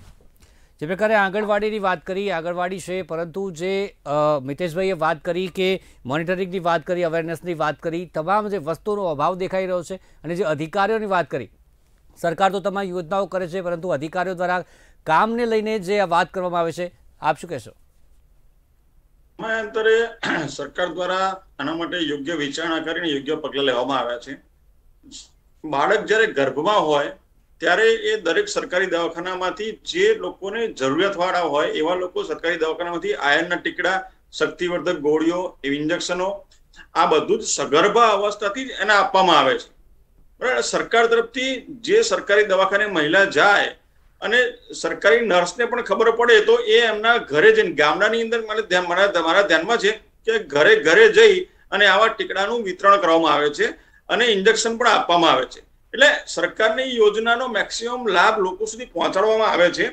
જે પ્રકારે આંગણવાડીની વાત કરી આંગણવાડી છે પરંતુ જે મિતેશભાઈએ વાત કરી કે મોનિટરિંગની વાત કરી અવેરનેસની વાત કરી તમામ જે વસ્તુનો અભાવ દેખાઈ રહ્યો છે અને જે અધિકારીઓની વાત કરી સરકાર તો તમામ યોજનાઓ કરે છે પરંતુ અધિકારીઓ દ્વારા કામને લઈને જે વાત કરવામાં આવે છે આપ શું કહેશો અંતરે સરકાર દ્વારા આના માટે યોગ્ય વિચારણા કરીને યોગ્ય પગલાં લેવામાં આવ્યા છે બાળક જ્યારે ગર્ભમાં હોય ત્યારે એ દરેક સરકારી દવાખાનામાંથી જે લોકોને જરૂરિયાતવાળા હોય એવા લોકો સરકારી દવાખાનામાંથી આયર્નના ટીકડા શક્તિવર્ધક ગોળીઓ ઇન્જેક્શનો આ બધું જ સગર્ભા અવસ્થાથી જ એને આપવામાં આવે છે સરકાર તરફથી જે સરકારી દવાખાને મહિલા જાય અને સરકારી નર્સને પણ ખબર પડે તો એ એમના ઘરે જઈને ગામડાની અંદર મને મારા મારા ધ્યાનમાં છે કે ઘરે ઘરે જઈ અને આવા ટીકડાનું વિતરણ કરવામાં આવે છે અને ઇન્જેક્શન પણ આપવામાં આવે છે એટલે સરકારની યોજનાનો મેક્સિમમ લાભ લોકો સુધી પહોંચાડવામાં આવે છે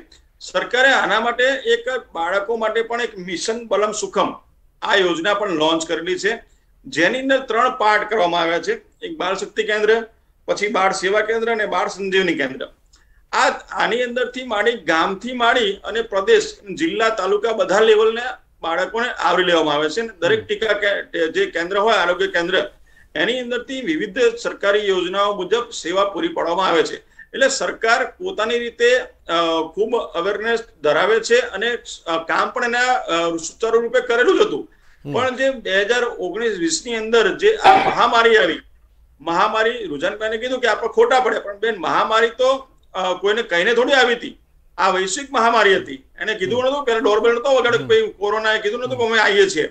સરકારે આના માટે એક બાળકો માટે પણ એક મિશન બલમ સુખમ આ યોજના પણ લોન્ચ કરેલી છે જેની અંદર ત્રણ પાર્ટ કરવામાં આવ્યા છે એક બાળ શક્તિ કેન્દ્ર પછી બાળ સેવા કેન્દ્ર અને બાળ સંજીવની કેન્દ્ર આ આની અંદરથી માંડી ગામથી માંડી અને પ્રદેશ જિલ્લા તાલુકા બધા લેવલને બાળકોને આવરી લેવામાં આવે છે અને દરેક ટીકા જે કેન્દ્ર હોય આરોગ્ય કેન્દ્ર એની અંદરથી વિવિધ સરકારી યોજનાઓ મુજબ સેવા પૂરી પાડવામાં આવે છે એટલે સરકાર પોતાની રીતે ખૂબ અવેરનેસ ધરાવે છે અને કામ પણ એના સુચારુ રૂપે કરેલું જ હતું પણ જે બે હજાર ઓગણીસ વીસ ની અંદર જે આ મહામારી આવી મહામારી રુજનભાઈને કીધું કે આપણે ખોટા પડે પણ બેન મહામારી તો કોઈને કહીને થોડી આવી હતી આ વૈશ્વિક મહામારી હતી એને કીધું નતું પેલા ડોરબેલ નતો વગાડ્યો ભાઈ કોરોના કીધું નતું કે અમે આવીએ છીએ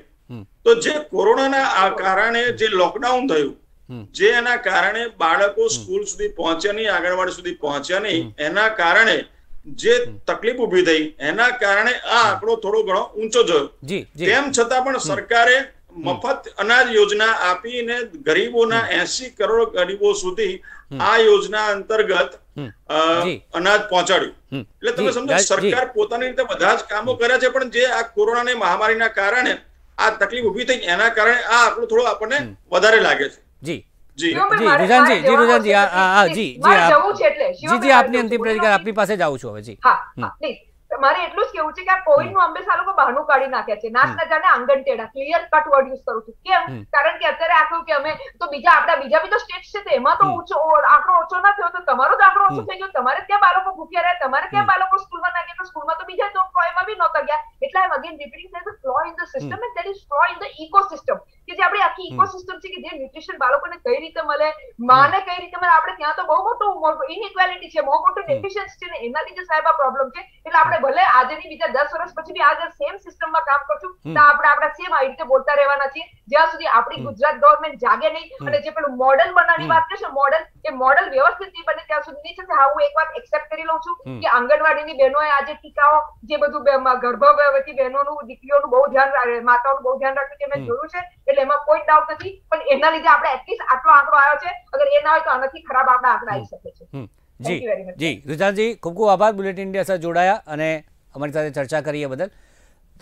તો જે કોરોનાના કારણે જે લોકડાઉન થયું જે એના કારણે બાળકો સ્કૂલ સુધી પહોંચ્યા નહીં આંગણવાડી સુધી પહોંચ્યા નહીં એના કારણે જે તકલીફ ઉભી થઈ એના કારણે આ આંકડો થોડો ઘણો ઊંચો જયો તેમ છતાં પણ સરકારે મફત અનાજ યોજના આપીને ગરીબોના એસી કરોડ ગરીબો સુધી આ યોજના અંતર્ગત અનાજ પહોંચાડ્યું એટલે તમે સમજો સરકાર પોતાની રીતે બધા જ કામો કરે છે પણ જે આ કોરોનાની મહામારીના કારણે આ તકલીફ ઉભી થઈ એના કારણે આ આપણું થોડું આપણને વધારે લાગે છે જી જી આપની અંતિમ પ્રતિક્રિયા આપની પાસે જાઉં છું હવે જી હા મારે એટલું જ કેવું છે કે આ કોવિડ નું અંબેસા લોકો બહાનું કાઢી નાખ્યા છે નાચ નજાને આંગણ ટેડા ક્લિયર કટ વર્ડ યુઝ કરું છું કેમ કારણ કે અત્યારે આખું કે અમે તો બીજા આપણા બીજા બી તો સ્ટેટ છે તો એમાં તો ઓછો આંકડો ઓછો ના થયો તો તમારો જ આંકડો ઓછો થઈ ગયો તમારે ક્યાં બાળકો ભૂખ્યા રહ્યા તમારે ક્યાં બાળકો સ્કૂલમાં ના ગયા તો સ્કૂલમાં તો બીજા તો એમાં બી નહોતા ગયા એટલે I again repeating the flow in the system and that is flow in the ecosystem કે જે આપણી આખી ઇકોસિસ્ટમ છે કે જે ન્યુટ્રિશન બાળકોને કઈ રીતે મળે માને કઈ રીતે મળે આપણે ત્યાં તો બહુ મોટું ઇનઇક્વાલિટી છે બહુ મોટું ડેફિશિયન્સી છે ને એના લીધે સાહેબ આ પ્રોબ્લેમ છે એટલે આપણે ભલે આજે ની બીજા દસ વર્ષ પછી બી આજે સેમ સિસ્ટમમાં કામ કરશું તો આપણે આપણા સેમ આ રીતે બોલતા રહેવાના છીએ જ્યાં સુધી આપણી ગુજરાત ગવર્મેન્ટ જાગે નહીં અને જે પેલું મોડલ બનાવવાની વાત કરશે મોડલ એ મોડલ વ્યવસ્થિત નહીં બને ત્યાં સુધી છે હા હું એક વાત એક્સેપ્ટ કરી લઉં છું કે આંગણવાડીની બહેનોએ આજે ટીકાઓ જે બધું ગર્ભવતી બહેનોનું દીકરીઓનું બહુ ધ્યાન માતાઓનું બહુ ધ્યાન રાખ્યું છે મેં જોયું છે એટલે એમાં કોઈ ડાઉટ નથી પણ એના લીધે આપણે એટલીસ્ટ આટલો આંકડો આવ્યો છે અગર એ ના હોય તો આનાથી ખરાબ આપણા આંકડા આવી શકે છે જી જી રુચાનજી ખૂબ ખૂબ આભાર બુલેટિન ઇન્ડિયા સાથે જોડાયા અને અમારી સાથે ચર્ચા કરીએ બદલ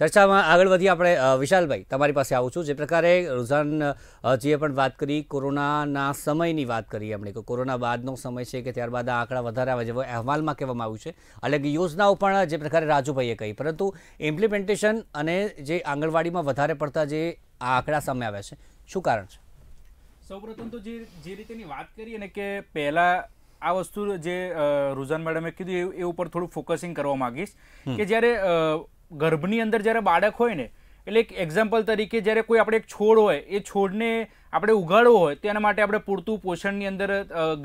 ચર્ચામાં આગળ વધીએ આપણે વિશાલભાઈ તમારી પાસે આવું છું જે પ્રકારે રુઝાનજીએ પણ વાત કરી કોરોનાના સમયની વાત કરી એમણે કે કોરોના બાદનો સમય છે કે ત્યારબાદ આ આંકડા વધારે આવે જેવો અહેવાલમાં કહેવામાં આવ્યું છે એટલે કે યોજનાઓ પણ જે પ્રકારે રાજુભાઈએ કહી પરંતુ ઇમ્પ્લિમેન્ટેશન અને જે આંગણવાડીમાં વધારે પડતા જે આ આંકડા સામે આવ્યા છે શું કારણ છે સૌપ્રથમ તો જે જે રીતેની વાત કરીએ ને કે પહેલાં આ વસ્તુ જે રુઝાન મેડમે કીધું એ ઉપર થોડું ફોકસિંગ કરવા માગીશ કે જ્યારે ગર્ભની અંદર જ્યારે બાળક હોય ને એટલે એક એક્ઝામ્પલ તરીકે જ્યારે કોઈ આપણે એક છોડ હોય એ છોડને આપણે ઉગાડવો હોય તેના માટે આપણે પૂરતું પોષણની અંદર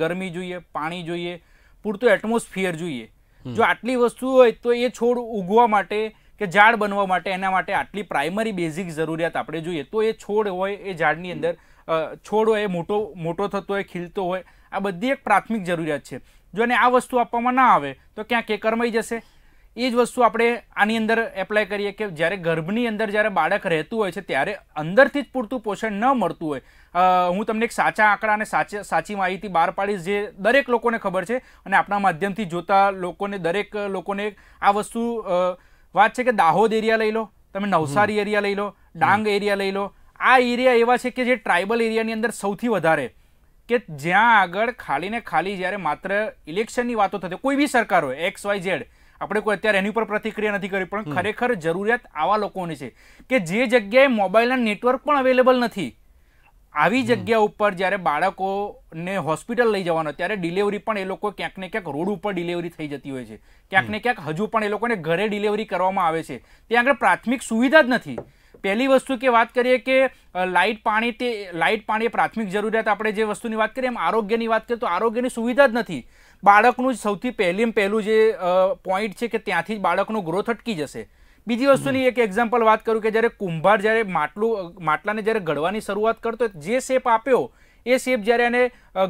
ગરમી જોઈએ પાણી જોઈએ પૂરતું એટમોસ્ફિયર જોઈએ જો આટલી વસ્તુ હોય તો એ છોડ ઉગવા માટે કે ઝાડ બનવા માટે એના માટે આટલી પ્રાઇમરી બેઝિક જરૂરિયાત આપણે જોઈએ તો એ છોડ હોય એ ઝાડની અંદર છોડ હોય એ મોટો મોટો થતો હોય ખીલતો હોય આ બધી એક પ્રાથમિક જરૂરિયાત છે જો એને આ વસ્તુ આપવામાં ના આવે તો ક્યાં એ કરમાઈ જશે એ જ વસ્તુ આપણે આની અંદર એપ્લાય કરીએ કે જ્યારે ગર્ભની અંદર જ્યારે બાળક રહેતું હોય છે ત્યારે અંદરથી જ પૂરતું પોષણ ન મળતું હોય હું તમને એક સાચા આંકડા અને સાચી સાચી માહિતી બહાર પાડીશ જે દરેક લોકોને ખબર છે અને આપણા માધ્યમથી જોતા લોકોને દરેક લોકોને આ વસ્તુ વાત છે કે દાહોદ એરિયા લઈ લો તમે નવસારી એરિયા લઈ લો ડાંગ એરિયા લઈ લો આ એરિયા એવા છે કે જે ટ્રાઇબલ એરિયાની અંદર સૌથી વધારે કે જ્યાં આગળ ખાલી ને ખાલી જ્યારે માત્ર ઇલેક્શનની વાતો થતી કોઈ બી સરકાર હોય એક્સ વાય ઝેડ આપણે કોઈ અત્યારે એની ઉપર પ્રતિક્રિયા નથી કરી પણ ખરેખર જરૂરિયાત આવા લોકોની છે કે જે જગ્યાએ મોબાઈલના નેટવર્ક પણ અવેલેબલ નથી આવી જગ્યા ઉપર જ્યારે બાળકોને હોસ્પિટલ લઈ જવાનો ત્યારે ડિલિવરી પણ એ લોકો ક્યાંક ને ક્યાંક રોડ ઉપર ડિલિવરી થઈ જતી હોય છે ક્યાંક ને ક્યાંક હજુ પણ એ લોકોને ઘરે ડિલિવરી કરવામાં આવે છે ત્યાં આગળ પ્રાથમિક સુવિધા જ નથી પહેલી વસ્તુ કે વાત કરીએ કે લાઇટ પાણી તે લાઇટ પાણી પ્રાથમિક જરૂરિયાત આપણે જે વસ્તુની વાત કરીએ એમ આરોગ્યની વાત કરીએ તો આરોગ્યની સુવિધા જ નથી બાળકનું સૌથી પહેલી પહેલું જે પોઈન્ટ છે કે ત્યાંથી જ બાળકનો ગ્રોથ અટકી જશે બીજી વસ્તુની એક એક્ઝામ્પલ વાત કરું કે જ્યારે કુંભાર જ્યારે માટલું માટલાને જ્યારે ઘડવાની શરૂઆત કરતો જે શેપ આપ્યો એ શેપ જ્યારે એને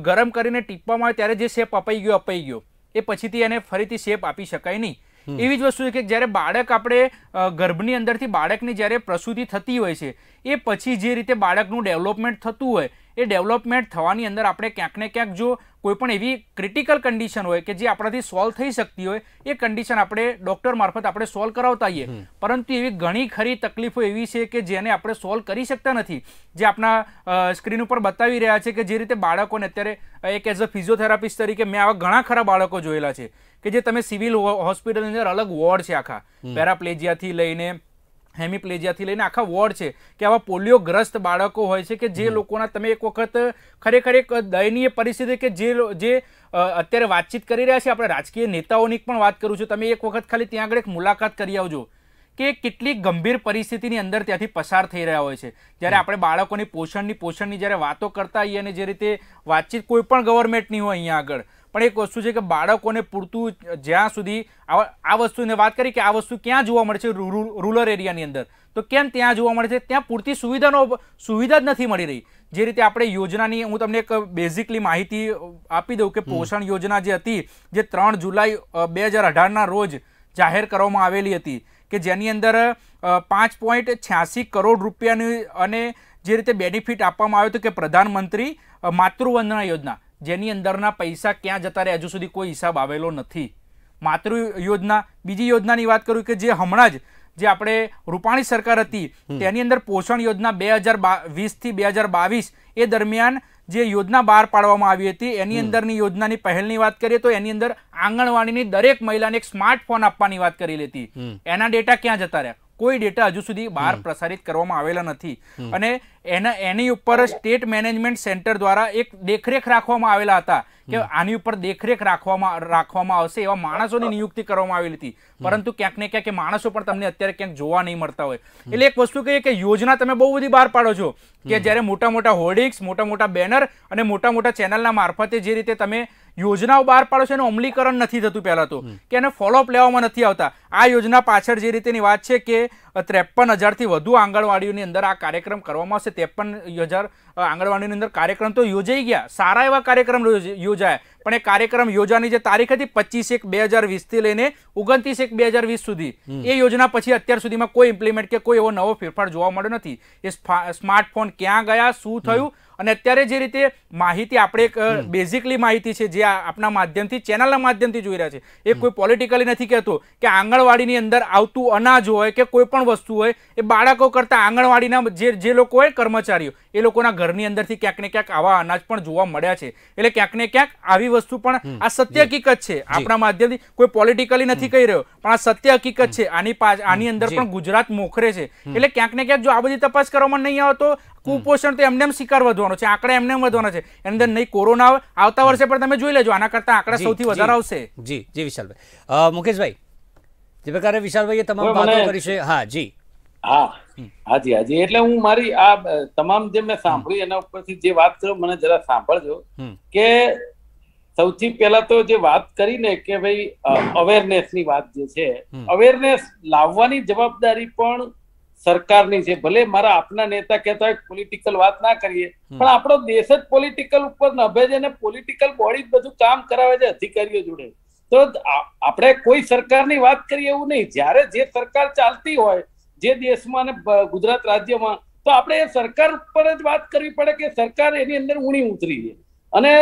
ગરમ કરીને ટીપવામાં આવે ત્યારે જે શેપ અપાઈ ગયો અપાઈ ગયો એ પછીથી એને ફરીથી શેપ આપી શકાય નહીં એવી જ વસ્તુ કે જ્યારે બાળક આપણે ગર્ભની અંદરથી બાળકની જ્યારે પ્રસૂતિ થતી હોય છે એ પછી જે રીતે બાળકનું ડેવલપમેન્ટ થતું હોય એ ડેવલપમેન્ટ થવાની અંદર આપણે ક્યાંક ને ક્યાંક જો કોઈપણ એવી ક્રિટિકલ કન્ડિશન હોય કે જે આપણાથી સોલ્વ થઈ શકતી હોય એ કન્ડિશન આપણે ડોક્ટર મારફત આપણે સોલ્વ કરાવતા હોઈએ પરંતુ એવી ઘણી ખરી તકલીફો એવી છે કે જેને આપણે સોલ્વ કરી શકતા નથી જે આપણા સ્ક્રીન ઉપર બતાવી રહ્યા છે કે જે રીતે બાળકોને અત્યારે એક એઝ અ ફિઝિયોથેરાપિસ્ટ તરીકે મેં આવા ઘણા ખરા બાળકો જોયેલા છે કે જે તમે સિવિલ હોસ્પિટલની અંદર અલગ વોર્ડ છે આખા પેરાપ્લેજિયાથી લઈને હેમિપ્લેજિયાથી લઈને આખા વોર્ડ છે કે આવા પોલિયોગ્રસ્ત બાળકો હોય છે કે જે લોકોના તમે એક વખત ખરેખર એક દયનીય પરિસ્થિતિ કે જે જે અત્યારે વાતચીત કરી રહ્યા છે આપણે રાજકીય નેતાઓની પણ વાત કરું છું તમે એક વખત ખાલી ત્યાં આગળ એક મુલાકાત કરી આવજો કે કેટલી ગંભીર પરિસ્થિતિની અંદર ત્યાંથી પસાર થઈ રહ્યા હોય છે જ્યારે આપણે બાળકોની પોષણની પોષણની જ્યારે વાતો કરતા હોઈએ અને જે રીતે વાતચીત કોઈ પણ ગવર્મેન્ટની હોય અહીંયા આગળ પણ એક વસ્તુ છે કે બાળકોને પૂરતું જ્યાં સુધી આ વસ્તુને વાત કરી કે આ વસ્તુ ક્યાં જોવા મળે છે રૂરલ એરિયાની અંદર તો કેમ ત્યાં જોવા મળે છે ત્યાં પૂરતી સુવિધાનો સુવિધા જ નથી મળી રહી જે રીતે આપણે યોજનાની હું તમને એક બેઝિકલી માહિતી આપી દઉં કે પોષણ યોજના જે હતી જે ત્રણ જુલાઈ બે હજાર અઢારના રોજ જાહેર કરવામાં આવેલી હતી કે જેની અંદર પાંચ પોઈન્ટ છ્યાસી કરોડ રૂપિયાની અને જે રીતે બેનિફિટ આપવામાં આવ્યો હતો કે પ્રધાનમંત્રી માતૃવંદના યોજના જેની અંદરના પૈસા ક્યાં જતા રહે હજુ સુધી કોઈ હિસાબ આવેલો નથી માતૃ યોજના બીજી યોજનાની વાત કરું કે જે હમણાં જ જે આપણે રૂપાણી સરકાર હતી તેની અંદર પોષણ યોજના બે હજાર વીસથી બે હજાર બાવીસ એ દરમિયાન જે યોજના બહાર પાડવામાં આવી હતી એની અંદરની યોજનાની પહેલની વાત કરીએ તો એની અંદર આંગણવાડીની દરેક મહિલાને એક સ્માર્ટફોન આપવાની વાત કરી લેતી એના ડેટા ક્યાં જતા રહ્યા કોઈ ડેટા હજુ સુધી બહાર પ્રસારિત કરવામાં આવેલા નથી અને એના એની ઉપર સ્ટેટ મેનેજમેન્ટ સેન્ટર દ્વારા એક દેખરેખ રાખવામાં આવેલા હતા કે આની ઉપર દેખરેખ રાખવામાં રાખવામાં આવશે એવા માણસોની નિયુક્તિ કરવામાં આવેલી હતી પરંતુ ક્યાંક ને ક્યાંક માણસો પણ તમને અત્યારે ક્યાંક જોવા નહીં મળતા હોય એટલે એક વસ્તુ કહીએ કે યોજના તમે બહુ બધી બહાર પાડો છો કે જ્યારે મોટા મોટા હોર્ડિંગ્સ મોટા મોટા બેનર અને મોટા મોટા ચેનલના મારફતે જે રીતે તમે યોજનાઓ બહાર પાડો છે એનું અમલીકરણ નથી થતું પહેલાં તો કે એને ફોલોઅપ લેવામાં નથી આવતા આ યોજના પાછળ જે રીતેની વાત છે કે ત્રેપન હજારથી વધુ આંગણવાડીઓની અંદર આ કાર્યક્રમ કરવામાં આવશે ત્રેપન હજાર આંગણવાડીની અંદર કાર્યક્રમ તો યોજાઈ ગયા સારા એવા કાર્યક્રમ યોજાયા પણ એ કાર્યક્રમ યોજવાની જે તારીખ હતી પચીસ એક બે હજાર વીસથી લઈને ઓગણત્રીસ એક બે હજાર વીસ સુધી એ યોજના પછી અત્યાર સુધીમાં કોઈ ઇમ્પ્લિમેન્ટ કે કોઈ એવો નવો ફેરફાર જોવા મળ્યો નથી એ સ્માર્ટફોન ક્યાં ગયા શું થયું અને અત્યારે જે રીતે માહિતી આપણે એક બેઝિકલી માહિતી છે જે આપણા માધ્યમથી ચેનલના માધ્યમથી જોઈ રહ્યા છે એ કોઈ પોલિટિકલી નથી કહેતો કે આંગણવાડીની અંદર આવતું અનાજ હોય કે કોઈ પણ વસ્તુ હોય એ બાળકો કરતાં આંગણવાડીના જે જે લોકો હોય કર્મચારીઓ એ લોકોના ઘરની અંદરથી ક્યાંક ને ક્યાંક આવા અનાજ પણ જોવા મળ્યા છે એટલે ક્યાંક ને ક્યાંક આવી વસ્તુ પણ આ સત્ય હકીકત છે આપણા માધ્યમથી કોઈ પોલિટિકલી નથી કહી રહ્યો પણ આ સત્ય હકીકત છે આની પાછ આની અંદર પણ ગુજરાત મોખરે છે એટલે ક્યાંક ને ક્યાંક જો આ બધી તપાસ કરવામાં નહીં આવતો કુપોષણ તો એમને શિકાર વધવાનો છે આંકડા એમને વધવાના છે એની અંદર નહીં કોરોના આવતા વર્ષે પણ તમે જોઈ લેજો આના કરતા આંકડા સૌથી વધારે આવશે જી જી વિશાલભાઈ મુકેશભાઈ જે પ્રકારે વિશાલભાઈએ તમામ વાતો કરી છે હા જી હા હાજી હાજી એટલે હું મારી આ તમામ જે મેં સાંભળી એના ઉપરથી જે વાત કરો મને જરા સાંભળજો કે સૌથી પહેલા તો જે વાત કરી ને કે ભાઈ અવેરનેસ ની વાત જે છે અવેરનેસ લાવવાની જવાબદારી પણ સરકારની છે ભલે મારા આપના નેતા કહેતા હોય પોલિટિકલ વાત ના કરીએ પણ આપણો દેશ જ પોલિટિકલ ઉપર નભે છે અને પોલિટિકલ બોડી જ બધું કામ કરાવે છે અધિકારીઓ જોડે તો આપણે કોઈ સરકારની વાત કરીએ એવું નહીં જ્યારે જે સરકાર ચાલતી હોય જે દેશમાં અને ગુજરાત રાજ્યમાં તો આપણે એ સરકાર ઉપર જ વાત કરવી પડે કે સરકાર એની અંદર ઊણી ઉતરી છે અને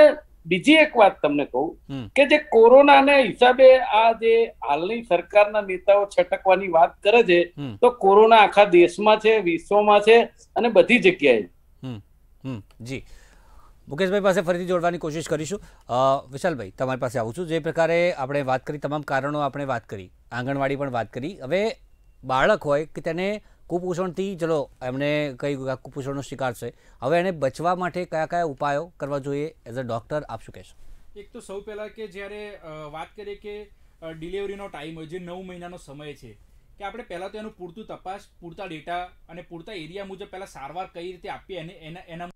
બીજી એક વાત તમને કહું કે જે કોરોનાને હિસાબે આ જે હાલની સરકારના નેતાઓ છટકવાની વાત કરે છે તો કોરોના આખા દેશમાં છે વિશ્વમાં છે અને બધી જગ્યાએ જી મુકેશભાઈ પાસે ફરીથી જોડવાની કોશિશ કરીશું વિશાલભાઈ તમારી પાસે આવું છું જે પ્રકારે આપણે વાત કરી તમામ કારણો આપણે વાત કરી આંગણવાડી પણ વાત કરી હવે બાળક હોય કે તેને કુપોષણથી ચલો એમને કઈ કુપોષણનો શિકાર છે હવે એને બચવા માટે કયા કયા ઉપાયો કરવા જોઈએ એઝ અ ડોક્ટર આપ શું કહેશો એક તો સૌ પહેલાં કે જ્યારે વાત કરીએ કે ડિલિવરીનો ટાઈમ હોય જે નવ મહિનાનો સમય છે કે આપણે પહેલાં તો એનું પૂરતું તપાસ પૂરતા ડેટા અને પૂરતા એરિયા મુજબ પહેલાં સારવાર કઈ રીતે આપીએ એને એના એના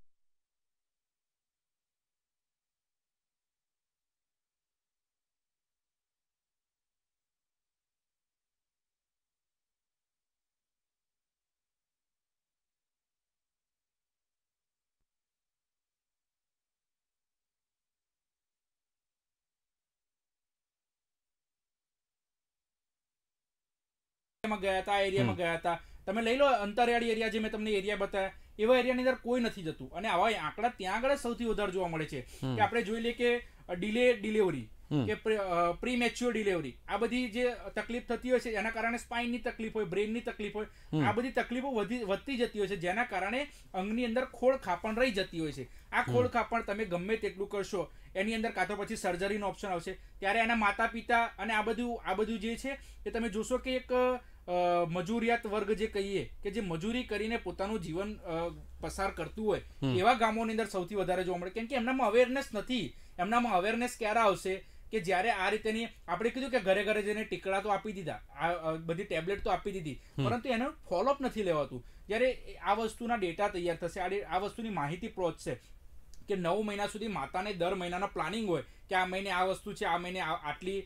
એરિયામાં ગયા હતા આ એરિયામાં ગયા હતા તમે લઈ લો અંતરિયાળી એરિયા જે મેં તમને એરિયા બતાવ્યા એવા એરિયાની અંદર કોઈ નથી જતું અને આવા આંકડા ત્યાં આગળ સૌથી વધારે જોવા મળે છે કે આપણે જોઈ લઈએ કે ડિલે ડિલિવરી કે પ્રી મેચ્યોર ડિલિવરી આ બધી જે તકલીફ થતી હોય છે એના કારણે સ્પાઇનની તકલીફ હોય બ્રેનની તકલીફ હોય આ બધી તકલીફો વધતી જતી હોય છે જેના કારણે અંગની અંદર ખોળ ખાપણ રહી જતી હોય છે આ ખોળ ખાપણ તમે ગમે તેટલું કરશો એની અંદર કાં તો પછી સર્જરીનો ઓપ્શન આવશે ત્યારે એના માતા પિતા અને આ બધું આ બધું જે છે એ તમે જોશો કે એક મજૂરિયાત વર્ગ જે કહીએ કે જે મજૂરી કરીને પોતાનું જીવન પસાર કરતું હોય એવા ગામોની અંદર સૌથી વધારે જોવા મળે કેમ કે એમનામાં અવેરનેસ નથી એમનામાં અવેરનેસ ક્યારે આવશે કે જ્યારે આ રીતેની આપણે કીધું કે ઘરે ઘરે જઈને ટીકડા તો આપી દીધા બધી ટેબ્લેટ તો આપી દીધી પરંતુ એનું ફોલોઅપ નથી લેવાતું જ્યારે આ વસ્તુના ડેટા તૈયાર થશે આ વસ્તુની માહિતી પહોંચશે કે નવ મહિના સુધી માતાને દર મહિનાના પ્લાનિંગ હોય કે આ મહિને આ વસ્તુ છે આ મહિને આટલી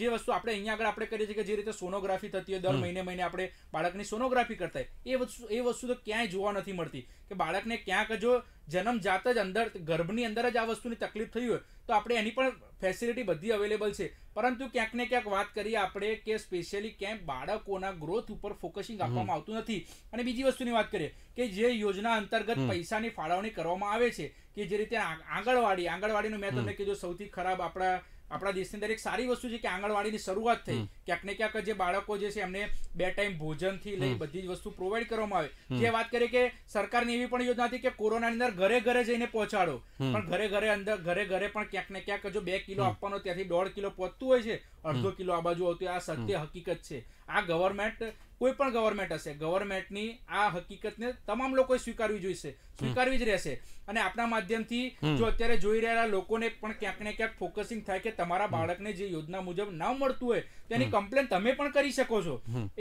જે વસ્તુ આપણે અહીંયા આગળ આપણે કરીએ છીએ કે જે રીતે સોનોગ્રાફી થતી હોય દર મહિને મહિને આપણે બાળકની સોનોગ્રાફી કરતા હોય એ વસ્તુ એ વસ્તુ તો ક્યાંય જોવા નથી મળતી કે બાળકને ક્યાંક જો જન્મ જાત જ અંદર ગર્ભની અંદર જ આ વસ્તુની તકલીફ થઈ હોય તો આપણે એની પણ ફેસિલિટી બધી અવેલેબલ છે પરંતુ ક્યાંક ને ક્યાંક વાત કરીએ આપણે કે સ્પેશિયલી ક્યાંક બાળકોના ગ્રોથ ઉપર ફોકસિંગ આપવામાં આવતું નથી અને બીજી વસ્તુની વાત કરીએ કે જે યોજના અંતર્ગત પૈસાની ફાળવણી કરવામાં આવે છે કે જે રીતે આંગણવાડી આંગણવાડીનું મેં તમને કીધું સૌથી ખરાબ આપણા આપણા દેશની અંદર એક સારી વસ્તુ છે કે આંગણવાડીની શરૂઆત થઈ ક્યાંક ને ક્યાંક જે બાળકો જે છે એમને બે ટાઈમ ભોજનથી લઈ બધી જ વસ્તુ પ્રોવાઈડ કરવામાં આવે જે વાત કરીએ કે સરકારની એવી પણ યોજના હતી કે કોરોનાની અંદર ઘરે ઘરે જઈને પહોંચાડો પણ ઘરે ઘરે અંદર ઘરે ઘરે પણ ક્યાંક ને ક્યાંક જો બે કિલો આપવાનો ત્યાંથી દોઢ કિલો પહોંચતું હોય છે અડધો કિલો આ બાજુ આવતું આ સત્ય હકીકત છે આ ગવર્મેન્ટ કોઈ પણ ગવર્મેન્ટ હશે ગવર્મેન્ટની આ હકીકતને તમામ લોકોએ સ્વીકારવી જોઈશે સ્વીકારવી જ રહેશે અને આપણા માધ્યમથી જો અત્યારે જોઈ રહેલા લોકોને પણ ક્યાંક ને ક્યાંક ફોકસિંગ થાય કે તમારા બાળકને જે યોજના મુજબ ના મળતું હોય તેની કમ્પ્લેન તમે પણ કરી શકો છો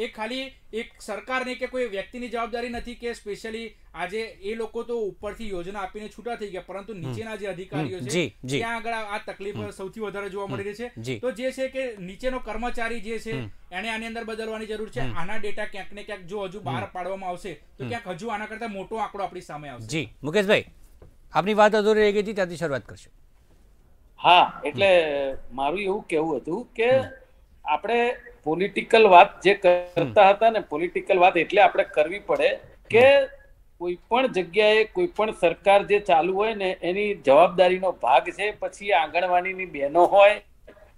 એ ખાલી એક સરકારની કે કોઈ વ્યક્તિની જવાબદારી નથી કે સ્પેશિયલી આજે એ લોકો તો ઉપરથી યોજના આપીને છૂટા થઈ ગયા પરંતુ નીચેના જે અધિકારીઓ છે ત્યાં આગળ આ તકલીફ સૌથી વધારે જોવા મળી રહી છે તો જે છે કે નીચેનો કર્મચારી જે છે એને આની અંદર બદલવાની જરૂર છે આના ડેટા ક્યાંક ને ક્યાંક જો હજુ બહાર પાડવામાં આવશે તો ક્યાંક હજુ આના કરતા મોટો આંકડો આપણી સામે આવશે જી મુકેશભાઈ આપની વાત અધૂરી રહી ગઈ હતી ત્યાંથી શરૂઆત કરશું હા એટલે મારું એવું કેવું હતું કે આપણે પોલિટિકલ વાત જે કરતા હતા ને પોલિટિકલ વાત એટલે આપણે કરવી પડે કે કોઈ પણ જગ્યાએ કોઈ પણ સરકાર જે ચાલુ હોય ને એની જવાબદારીનો ભાગ છે પછી આંગણવાડીની બહેનો હોય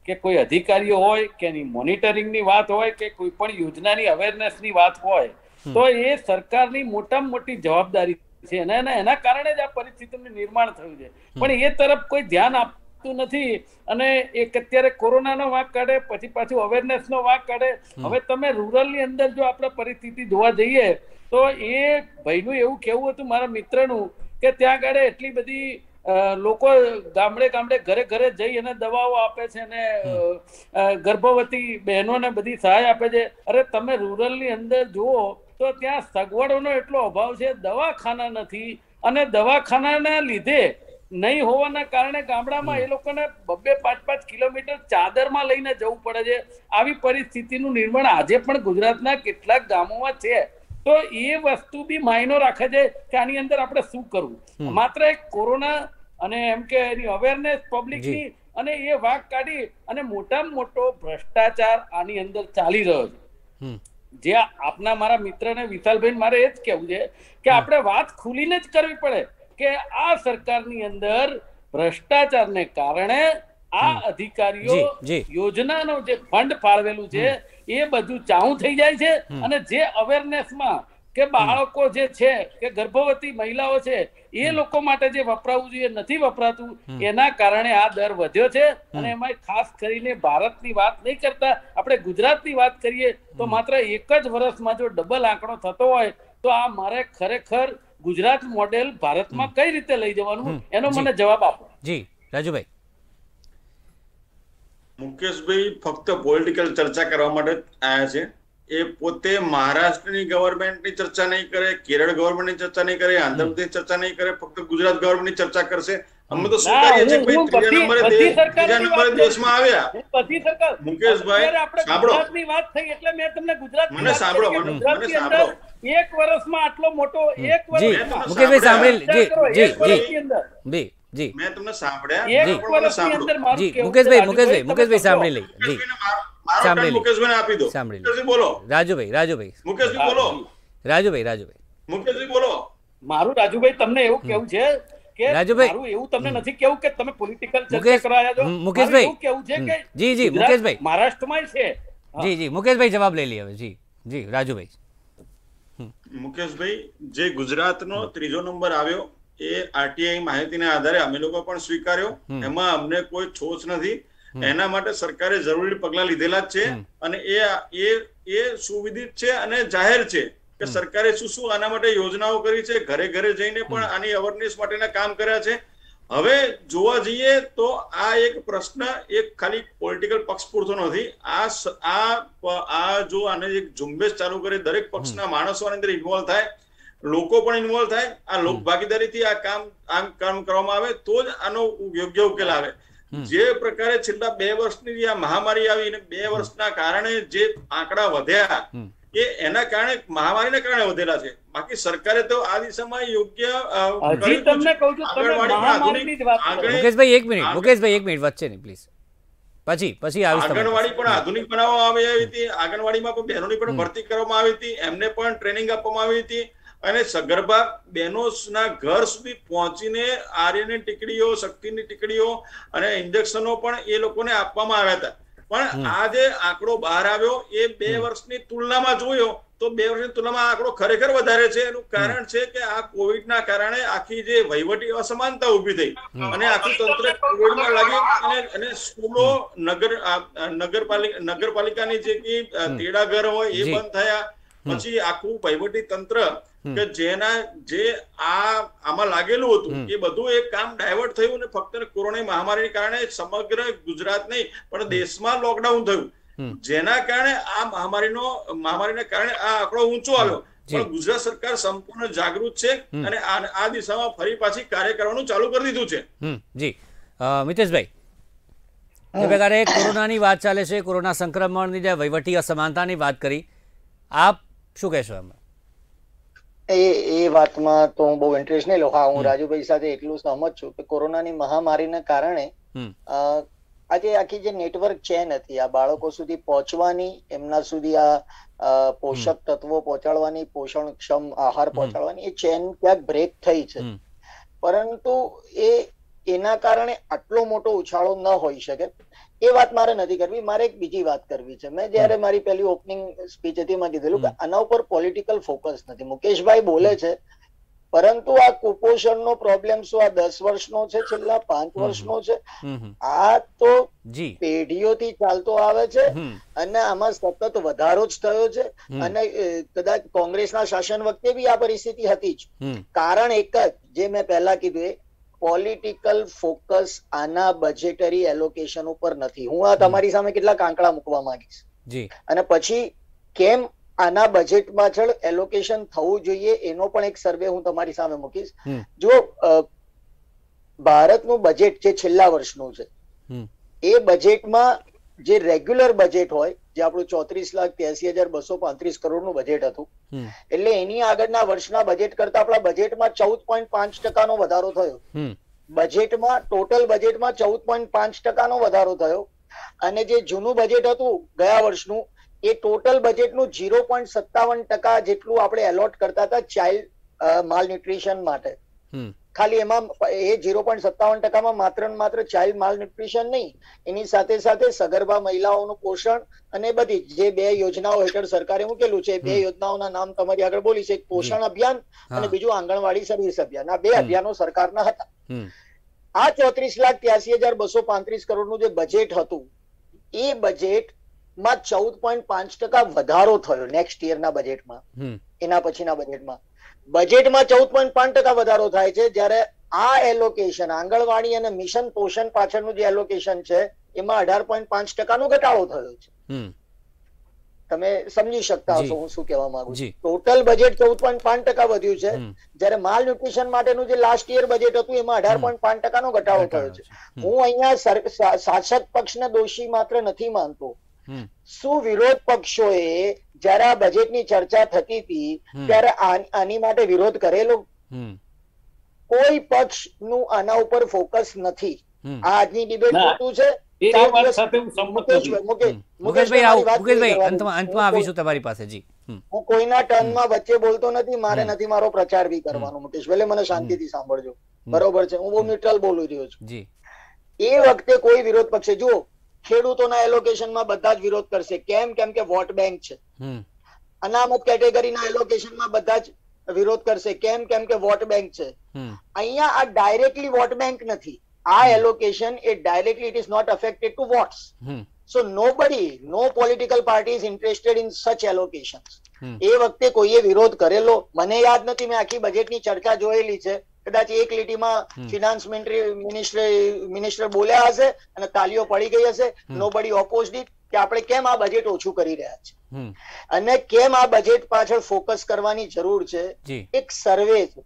કે કોઈ અધિકારીઓ હોય કે એની મોનિટરિંગની વાત હોય કે કોઈ પણ યોજનાની અવેરનેસની વાત હોય તો એ સરકારની મોટામાં મોટી જવાબદારી છે અને એના કારણે જ આ પરિસ્થિતિનું નિર્માણ થયું છે પણ એ તરફ કોઈ ધ્યાન આપતું નથી અને એક અત્યારે કોરોનાનો વાંક કાઢે પછી પાછું અવેરનેસનો વાંક કાઢે હવે તમે રૂરલની અંદર જો આપણે પરિસ્થિતિ જોવા જઈએ તો એ ભાઈનું એવું કેવું હતું મારા મિત્રનું કે ત્યાં આગળ એટલી બધી લોકો ગામડે ગામડે ઘરે ઘરે જઈ અને દવાઓ આપે છે અને ગર્ભવતી બહેનોને બધી સહાય આપે છે અરે તમે રૂરલની અંદર જુઓ તો ત્યાં સગવડોનો એટલો અભાવ છે દવાખાના નથી અને દવાખાનાના લીધે નહીં હોવાના કારણે ગામડામાં એ લોકોને બબે પાંચ પાંચ કિલોમીટર ચાદરમાં લઈને જવું પડે છે આવી પરિસ્થિતિનું નિર્માણ આજે પણ ગુજરાતના કેટલાક ગામોમાં છે તો એ વસ્તુ બી માયનો રાખે છે કે આની અંદર આપણે શું કરવું માત્ર એક કોરોના અને એમ કે એની અવેરનેસ પબ્લિકની અને એ વાઘ કાઢી અને મોટામાં મોટો ભ્રષ્ટાચાર આની અંદર ચાલી રહ્યો છે જે આપના મારા મિત્રને વિશાલભાઈ મારે એ જ કહેવું છે કે આપણે વાત ખુલીને જ કરવી પડે કે આ સરકારની અંદર ભ્રષ્ટાચારને કારણે આ અધિકારીઓ યોજનાનો જે ફંડ ફાળવેલું છે એ બધું ચાઉ થઈ જાય છે અને જે અવેરનેસમાં કે બાળકો જે છે કે ગર્ભવતી મહિલાઓ છે એ લોકો માટે જે વપરાવું જોઈએ નથી વપરાતું એના કારણે આ દર વધ્યો છે અને એમાં ખાસ કરીને ભારતની વાત નહીં કરતા આપણે ગુજરાતની વાત કરીએ તો માત્ર એક જ વર્ષમાં જો ડબલ આંકડો થતો હોય તો આ મારે ખરેખર ગુજરાત મોડેલ ભારતમાં કઈ રીતે લઈ જવાનું એનો મને જવાબ આપો જી રાજુભાઈ મુકેશભાઈ ફક્ત પોલિટિકલ ચર્ચા કરવા માટે આવ્યા છે એ પોતે મહારાષ્ટ્રની ગવર્મેન્ટની ચર્ચા નહીં કરે કેરળ ગવર્મેન્ટની ચર્ચા નહીં કરે આંધ્રપ્રદેશ ચર્ચા નહીં કરે ફક્ત ગુજરાત ગવર્મેન્ટની ચર્ચા કરશે અમે તો શું છીએ ભાઈ ત્રીજા નંબરે ત્રીજા નંબરે દેશમાં આવ્યા મુકેશભાઈ સાંભળો વાત થઈ એટલે મેં તમને ગુજરાત મને સાંભળો મને સાંભળો એક વર્ષમાં આટલો મોટો એક વર્ષ મુકેશભાઈ સાંભળેલ જી જી જી જી મેં તમને સાંભળ્યા જી મુકેશભાઈ મુકેશભાઈ મુકેશભાઈ સાંભળી લઈ જી મુકેશભાઈ જવાબ લઈ લઈએ હવે જી જી રાજુભાઈ મુકેશભાઈ જે ગુજરાત નો ત્રીજો નંબર આવ્યો એ આરટીઆઈ માહિતી ના આધારે અમે લોકો પણ સ્વીકાર્યો એમાં અમને કોઈ છોચ નથી એના માટે સરકારે જરૂરી પગલા લીધેલા જ છે અને એ એ એ સુવિદિત છે અને જાહેર છે કે સરકારે શું શું આના માટે યોજનાઓ કરી છે ઘરે ઘરે જઈને પણ આની અવેરનેસ માટેના કામ કર્યા છે હવે જોવા જઈએ તો આ એક પ્રશ્ન એક ખાલી પોલિટિકલ પક્ષ પૂરતો નથી આ આ આ જો આને એક ઝુંબેશ ચાલુ કરે દરેક પક્ષના માણસો આની અંદર ઇન્વોલ્વ થાય લોકો પણ ઇન્વોલ્વ થાય આ લોક ભાગીદારીથી આ કામ આમ કામ કરવામાં આવે તો જ આનો યોગ્ય ઉકેલ આવે જે પ્રકારે છેલ્લા બે વર્ષની આ મહામારી આવી અને બે વર્ષના કારણે જે આંકડા વધ્યા એ એના કારણે મહામારીના કારણે વધેલા છે બાકી સરકારે તો આ દિશામાં યોગ્ય મુકેશભાઈ 1 મિનિટ મુકેશભાઈ 1 મિનિટ વચ્ચે નહીં પ્લીઝ પછી પછી આંગણવાડી પણ આધુનિક બનાવવામાં આવી હતી આંગણવાડીમાં પણ બહેનોની પણ ભરતી કરવામાં આવી હતી એમને પણ ટ્રેનિંગ આપવામાં આવી હતી અને સગર્ભા બહેનોના ઘર સુધી પહોંચીને આર્યની ટીકડીઓ શક્તિની ટીકડીઓ અને ઇન્જેક્શનો પણ એ લોકોને આપવામાં આવ્યા હતા પણ આ જે આંકડો બહાર આવ્યો એ બે વર્ષની તુલનામાં જોયો તો બે વર્ષની તુલનામાં આંકડો ખરેખર વધારે છે એનું કારણ છે કે આ કોવિડના કારણે આખી જે વહીવટી અસમાનતા ઉભી થઈ અને આખું તંત્ર કોવિડમાં લાગી અને અને સ્કૂલો નગર નગરપાલિકા નગરપાલિકાની જે કે તેડાઘર હોય એ બંધ થયા પછી આખું વહીવટી તંત્ર કે જેના જે આ આમાં લાગેલું હતું એ બધું એક કામ ડાયવર્ટ થયું ને ફક્ત કોરોના મહામારીને કારણે સમગ્ર ગુજરાત નહીં પણ દેશમાં લોકડાઉન થયું જેના કારણે આ મહામારીનો મહામારીના કારણે આ આંકડો ઊંચો આવ્યો પણ ગુજરાત સરકાર સંપૂર્ણ જાગૃત છે અને આ દિશામાં ફરી પાછી કાર્ય કરવાનું ચાલુ કરી દીધું છે જી મિતેશભાઈ એ કોરોનાની વાત ચાલે છે કોરોના સંક્રમણની જે વહીવટી અસમાનતાની વાત કરી આપ શું કહેશો આમાં એ એ વાતમાં તો હું બહુ ઇન્ટરેસ્ટ નહીં લો હા હું રાજુભાઈ સાથે એટલું સહમત છું કે કોરોનાની મહામારીના કારણે આજે આખી જે નેટવર્ક ચેન હતી આ બાળકો સુધી પહોંચવાની એમના સુધી આ પોષક તત્વો પહોંચાડવાની પોષણક્ષમ આહાર પહોંચાડવાની એ ચેન ક્યાંક બ્રેક થઈ છે પરંતુ એ એના કારણે આટલો મોટો ઉછાળો ન હોઈ શકે એ વાત મારે નથી કરવી મારે એક બીજી વાત કરવી છે મેં જયારે મારી પહેલી ઓપનિંગ સ્પીચ હતી એમાં કીધેલું કે આના ઉપર પોલિટિકલ ફોકસ નથી મુકેશભાઈ બોલે છે પરંતુ આ કુપોષણ નો પ્રોબ્લેમ શું આ દસ વર્ષનો છે છેલ્લા પાંચ વર્ષનો છે આ તો પેઢીઓથી ચાલતો આવે છે અને આમાં સતત વધારો જ થયો છે અને કદાચ કોંગ્રેસના શાસન વખતે બી આ પરિસ્થિતિ હતી જ કારણ એક જ જે મેં પહેલા કીધું પોલિટિકલ ફોકસ આના બજેટરી એલોકેશન ઉપર નથી હું આ તમારી સામે કેટલાક આંકડા મૂકવા માંગીશ જી અને પછી કેમ આના બજેટ પાછળ એલોકેશન થવું જોઈએ એનો પણ એક સર્વે હું તમારી સામે મૂકીશ જો ભારતનું બજેટ જે છેલ્લા વર્ષનું છે એ બજેટમાં જે રેગ્યુલર બજેટ હોય જે આપણું ચોત્રીસ લાખ ત્યાસી હજાર બસો પાંત્રીસ નું બજેટ હતું એટલે એની આગળના વર્ષના બજેટ કરતા આપણા બજેટમાં ચૌદ પોઈન્ટ પાંચ ટકાનો વધારો થયો બજેટમાં ટોટલ બજેટમાં ચૌદ પોઈન્ટ પાંચ ટકાનો વધારો થયો અને જે જૂનું બજેટ હતું ગયા વર્ષનું એ ટોટલ બજેટનું ઝીરો પોઈન્ટ સત્તાવન ટકા જેટલું આપણે એલોટ કરતા હતા ચાઇલ્ડ માલ ન્યુટ્રિશન માટે ખાલી એમાં એ ઝીરો પોઈન્ટ સત્તાવન ટકામાં માત્ર ને માત્ર ચાઇલ્ડ માલ ન્યુટ્રિશન નહીં એની સાથે સાથે સગર્ભા મહિલાઓનું પોષણ અને બધી જે બે યોજનાઓ હેઠળ સરકારે મૂકેલું છે બે યોજનાઓના નામ તમારી આગળ બોલીશ એક પોષણ અભિયાન અને બીજું આંગણવાડી સર્વિસ અભિયાન આ બે અભિયાનો સરકારના હતા આ ચોત્રીસ લાખ ત્યાસી હજાર બસો પાંત્રીસ કરોડનું જે બજેટ હતું એ બજેટ માં ચૌદ પોઈન્ટ પાંચ ટકા વધારો થયો નેક્સ્ટ યરના બજેટમાં એના પછીના બજેટમાં બજેટમાં ચૌદ પોઈન્ટ પાંચ ટકા વધારો થાય છે જયારે આ એલોકેશન આંગણવાડી અને મિશન પોષણ પાછળનું જે એલોકેશન છે એમાં અઢાર પોઈન્ટ પાંચ ટકાનો ઘટાડો થયો છે તમે સમજી શકતા હશો હું શું કહેવા માંગુ છું ટોટલ બજેટ ચૌદ પોઈન્ટ પાંચ ટકા વધ્યું છે જ્યારે માલ ન્યુટ્રિશન માટેનું જે લાસ્ટ યર બજેટ હતું એમાં અઢાર પોઈન્ટ પાંચ ટકાનો ઘટાડો થયો છે હું અહીંયા શાસક પક્ષને દોષી માત્ર નથી માનતો શું વિરોધ પક્ષોએ જયારે આ બજેટની ચર્ચા થતી હતી ત્યારે આની માટે વિરોધ કરેલો કોઈ પક્ષ નું આના ઉપર ફોકસ નથી આજની ડિબેટ ખોટું છે વચ્ચે બોલતો નથી મારે નથી મારો પ્રચાર બી કરવાનો મુકેશ ભલે મને શાંતિથી સાંભળજો બરોબર છે હું બહુ ન્યુટ્રલ રહ્યો છું એ વખતે કોઈ વિરોધ પક્ષે જુઓ ખેડૂતોના એલોકેશનમાં બધા જ વિરોધ કરશે કેમ કેમ કે વોટ બેંક છે અનામત કેટેગરીના એલોકેશનમાં બધા જ વિરોધ કરશે કેમ કેમ કે વોટ બેંક છે અહીંયા આ ડાયરેક્ટલી વોટ બેંક નથી આ એલોકેશન એ directly it is not affected to votes so nobody no political party is interested in such allocation એ વખતે કોઈએ વિરોધ કરેલો મને યાદ નથી મેં આખી બજેટની ચર્ચા જોયેલી છે કદાચ એક લીટીમાં ફિનાન્સ મિનિસ્ટર મિનિસ્ટર બોલ્યા હશે અને તાલીઓ પડી ગઈ હશે નો બડી ઓપોઝિટ કે આપણે કેમ આ બજેટ ઓછું કરી રહ્યા છે અને કેમ આ બજેટ પાછળ ફોકસ કરવાની જરૂર છે એક સર્વે છે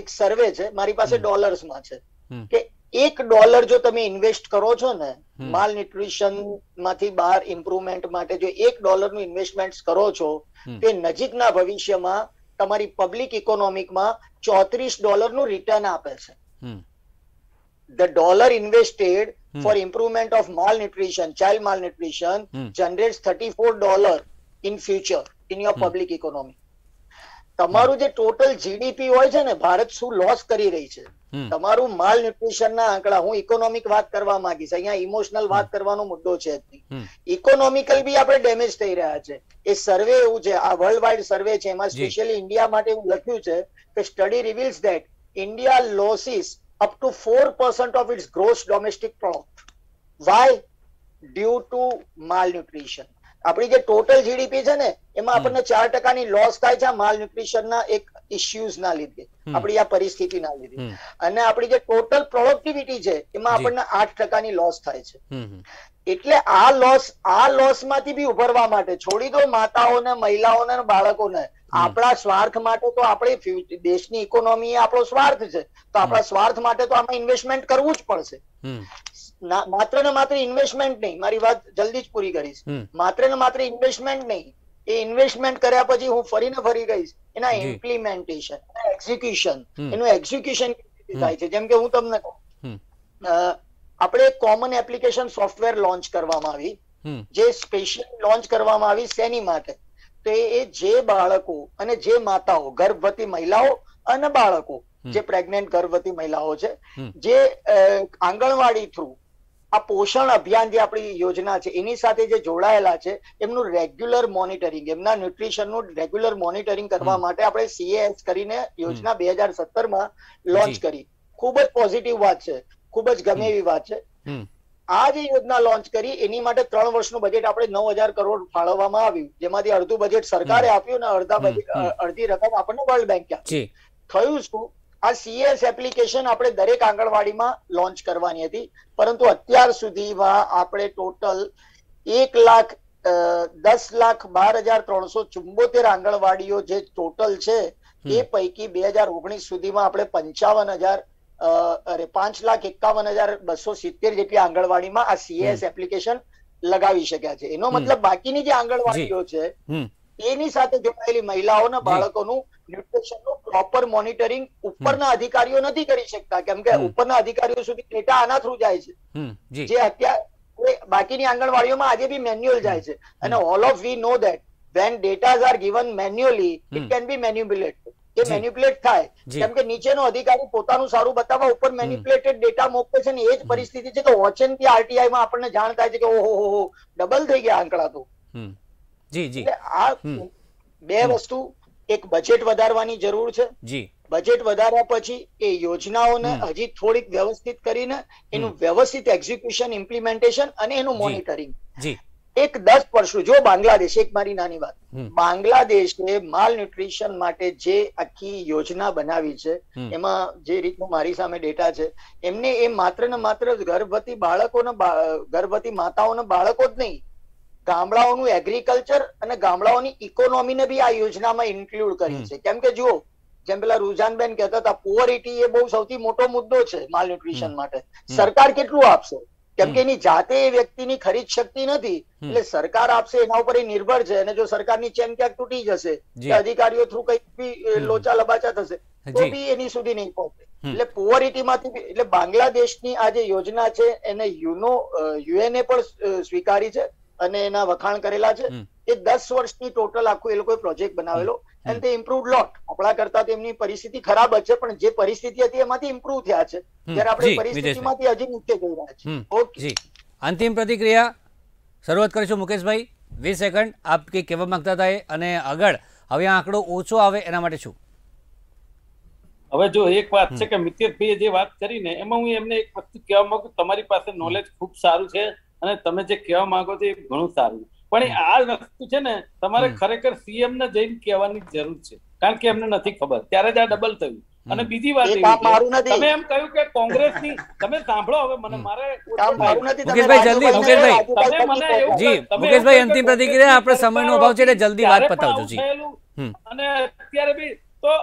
એક સર્વે છે મારી પાસે ડોલર્સમાં છે કે એક ડોલર જો તમે ઇન્વેસ્ટ કરો છો ને માલ ન્યુટ્રિશન માંથી બહાર ઇમ્પ્રુવમેન્ટ માટે જો એક ડોલર નું ઇન્વેસ્ટમેન્ટ કરો છો તે નજીકના ભવિષ્યમાં તમારી પબ્લિક ઇકોનોમિકમાં ચોત્રીસ ડોલરનું રિટર્ન આપે છે the dollar invested for improvement of malnutrition child malnutrition generate thirty four dollar in future in your public economy તમારું જે ટોટલ જીડીપી હોય છે ને ભારત શું લોસ કરી રહી છે તમારું માલ ન્યુટ્રિશન ના આંકડા હું ઇકોનોમિક વાત કરવા માંગીશ અહીંયા ઇમોશનલ વાત કરવાનો મુદ્દો છે ઇકોનોમિકલ બી આપણે ડેમેજ થઈ રહ્યા છે એ સર્વે એવું છે આ વર્લ્ડ વાઇડ સર્વે છે એમાં સ્પેશિયલી ઇન્ડિયા માટે એવું લખ્યું છે કે study reveals that India loses up to four percent of its gross domestic product વાય ડ્યુ ટુ માલ ન્યુટ્રિશન આપણી જે ટોટલ જીડીપી છે ને એમાં આપણને ચાર ટકાની લોસ થાય છે માલ ન્યુટ્રિશનના એક ઇસ્યુઝના લીધે આપણી આ પરિસ્થિતિના લીધે અને આપણી જે ટોટલ પ્રોડક્ટિવિટી છે એમાં આપણને આઠ ટકાની લોસ થાય છે એટલે આ લોસ આ લોસ માંથી બી ઉભરવા માટે છોડી દો માતાઓને મહિલાઓને બાળકોને આપણા સ્વાર્થ માટે તો આપણે દેશની ઇકોનોમી આપણો સ્વાર્થ છે તો આપણા સ્વાર્થ માટે તો આમાં ઇન્વેસ્ટમેન્ટ કરવું જ પડશે માત્ર ને માત્ર ઇન્વેસ્ટમેન્ટ નહીં મારી વાત જલ્દી જ પૂરી કરીશ માત્ર ને માત્ર ઇન્વેસ્ટમેન્ટ નહીં એ ઇન્વેસ્ટમેન્ટ કર્યા પછી હું ફરીને ફરી ગઈશ એના ઇમ્પ્લિમેન્ટેશન એક્ઝિક્યુશન એનું એક્ઝિક્યુશન થાય છે જેમ કે હું તમને કહું આપણે કોમન એપ્લિકેશન સોફ્ટવેર લોન્ચ કરવામાં આવી જે સ્પેશિયલ લોન્ચ કરવામાં આવી શેની માટે તો એ જે બાળકો અને જે માતાઓ ગર્ભવતી મહિલાઓ અને બાળકો જે પ્રેગ્નેન્ટ ગર્ભવતી મહિલાઓ છે જે આંગણવાડી થ્રુ આ પોષણ અભિયાન જે આપણી યોજના છે એની સાથે જે જોડાયેલા છે એમનું રેગ્યુલર મોનિટરિંગ એમના ન્યુટ્રિશનનું રેગ્યુલર મોનિટરિંગ કરવા માટે આપણે સીએએસ કરીને યોજના બે હજાર સત્તરમાં લોન્ચ કરી ખૂબ જ પોઝિટિવ વાત છે ખૂબ જ ગમે એવી વાત છે આ જે યોજના લોન્ચ કરી એની માટે ત્રણ વર્ષનું બજેટ આપણે નવ હજાર કરોડ ફાળવવામાં આવ્યું જેમાંથી અડધું બજેટ સરકારે આપ્યું અને અડધા બજેટ અડધી રકમ આપણને વર્લ્ડ બેંકે થયું શું આ સીએસ એપ્લિકેશન આપણે દરેક આંગણવાડીમાં લોન્ચ કરવાની હતી પરંતુ અત્યાર સુધીમાં આપણે ટોટલ એક લાખ દસ લાખ બાર હજાર ત્રણસો ચુંબોતેર આંગણવાડીઓ જે ટોટલ છે એ પૈકી બે હજાર ઓગણીસ સુધીમાં આપણે પંચાવન હજાર અરે પાંચ લાખ એકાવન હજાર બસો સિત્તેર જેટલી આંગણવાડીમાં આ સીએસ એપ્લિકેશન લગાવી શક્યા છે એનો મતલબ બાકીની જે આંગણવાડીઓ છે એની સાથે જોડાયેલી મહિલાઓના બાળકોનું ન્યુટ્રિશનનું પ્રોપર મોનિટરિંગ ઉપરના અધિકારીઓ નથી કરી શકતા કેમ કે ઉપરના અધિકારીઓ સુધી ડેટા આના થ્રુ જાય છે જે અત્યારે બાકીની આંગણવાડીઓમાં આજે બી મેન્યુઅલ જાય છે અને all of we know that when datas are given manually it can be manipulate જે મેન્યુપ્યુલેટ થાય કેમ કે નીચેનો અધિકારી પોતાનું સારું બતાવવા ઉપર મેન્યુપ્યુલેટેડ ડેટા મોકલે છે ને એ જ પરિસ્થિતિ છે કે વોચન થી આરટીઆઈ માં આપણને જાણ થાય છે કે ઓહો ડબલ થઈ ગયા આંકડા તો જી જી આ બે વસ્તુ એક બજેટ વધારવાની જરૂર છે જી બજેટ વધાર્યા પછી એ યોજનાઓને હજી થોડીક વ્યવસ્થિત કરીને એનું વ્યવસ્થિત એક્ઝિક્યુશન ઇમ્પ્લિમેન્ટેશન અને એનું મોનિટરિંગ એક દસ પરસું જો બાંગ્લાદેશ એક મારી નાની વાત બાંગ્લાદેશે માલ ન્યુટ્રિશન માટે જે આખી યોજના બનાવી છે એમાં જે રીતનો મારી સામે ડેટા છે એમને એ માત્ર ને માત્ર ગર્ભવતી બાળકોને ગર્ભવતી માતાઓને બાળકો જ નહીં ગામડાઓનું એગ્રીકલ્ચર અને ગામડાઓની ઇકોનોમીને બી આ યોજનામાં ઇન્ક્લુડ કરી છે કેમ કે જુઓ જેમ પેલા રૂઝાનબેન કહેતા હતા પુઅરિટી એ બહુ સૌથી મોટો મુદ્દો છે માલ ન્યુટ્રિશન માટે સરકાર કેટલું આપશે કેમ કે એની જાતે એ વ્યક્તિની ખરીદ શક્તિ નથી એટલે સરકાર આપશે એના ઉપર એ નિર્ભર છે અને જો સરકારની ચેન ક્યાંક તૂટી જશે કે અધિકારીઓ થ્રુ કઈ બી લોચા લબાચા થશે તો બી એની સુધી નહીં પહોંચે એટલે માંથી એટલે બાંગ્લાદેશની આ જે યોજના છે એને યુનો યુએનએ પણ સ્વીકારી છે અને એના વખાણ કરેલા છે એ દસ વર્ષની ટોટલ આખો એ લોકોએ પ્રોજેક્ટ બનાવેલો અને તે ઇમ્પ્રુવ લોટ આપણા કરતા તેમની પરિસ્થિતિ ખરાબ જ છે પણ જે પરિસ્થિતિ હતી એમાંથી ઇમ્પ્રુવ થયા છે જ્યારે આપણે પરિસ્થિતિમાંથી હજી નીચે જઈ રહ્યા છીએ ઓકે અંતિમ પ્રતિક્રિયા શરૂઆત કરીશું મુકેશભાઈ વીસ સેકન્ડ આપ કે કહેવા માંગતા હતા અને આગળ હવે આંકડો ઓછો આવે એના માટે શું હવે જો એક વાત છે કે મિત્રભાઈએ જે વાત કરી ને એમાં હું એમને એક વસ્તુ કહેવા માંગુ તમારી પાસે નોલેજ ખૂબ સારું છે અને તમે જે કહેવા માંગો છો એ ઘણું સારું પણ આ વસ્તુ છે ને તમારે ખરેખર સીએમ ને જઈને કહેવાની જરૂર છે કારણ કે એમને નથી ખબર ત્યારે જ આ ડબલ થયું અને બીજી વાત તમે એમ કહ્યું કે કોંગ્રેસ ની તમે સાંભળો હવે મને મારે મુકેશભાઈ જલ્દી મુકેશભાઈ જી મુકેશભાઈ અંતિમ પ્રતિક્રિયા આપણે સમયનો અભાવ છે એટલે જલ્દી વાત પતાવજો અને અત્યારે બી તો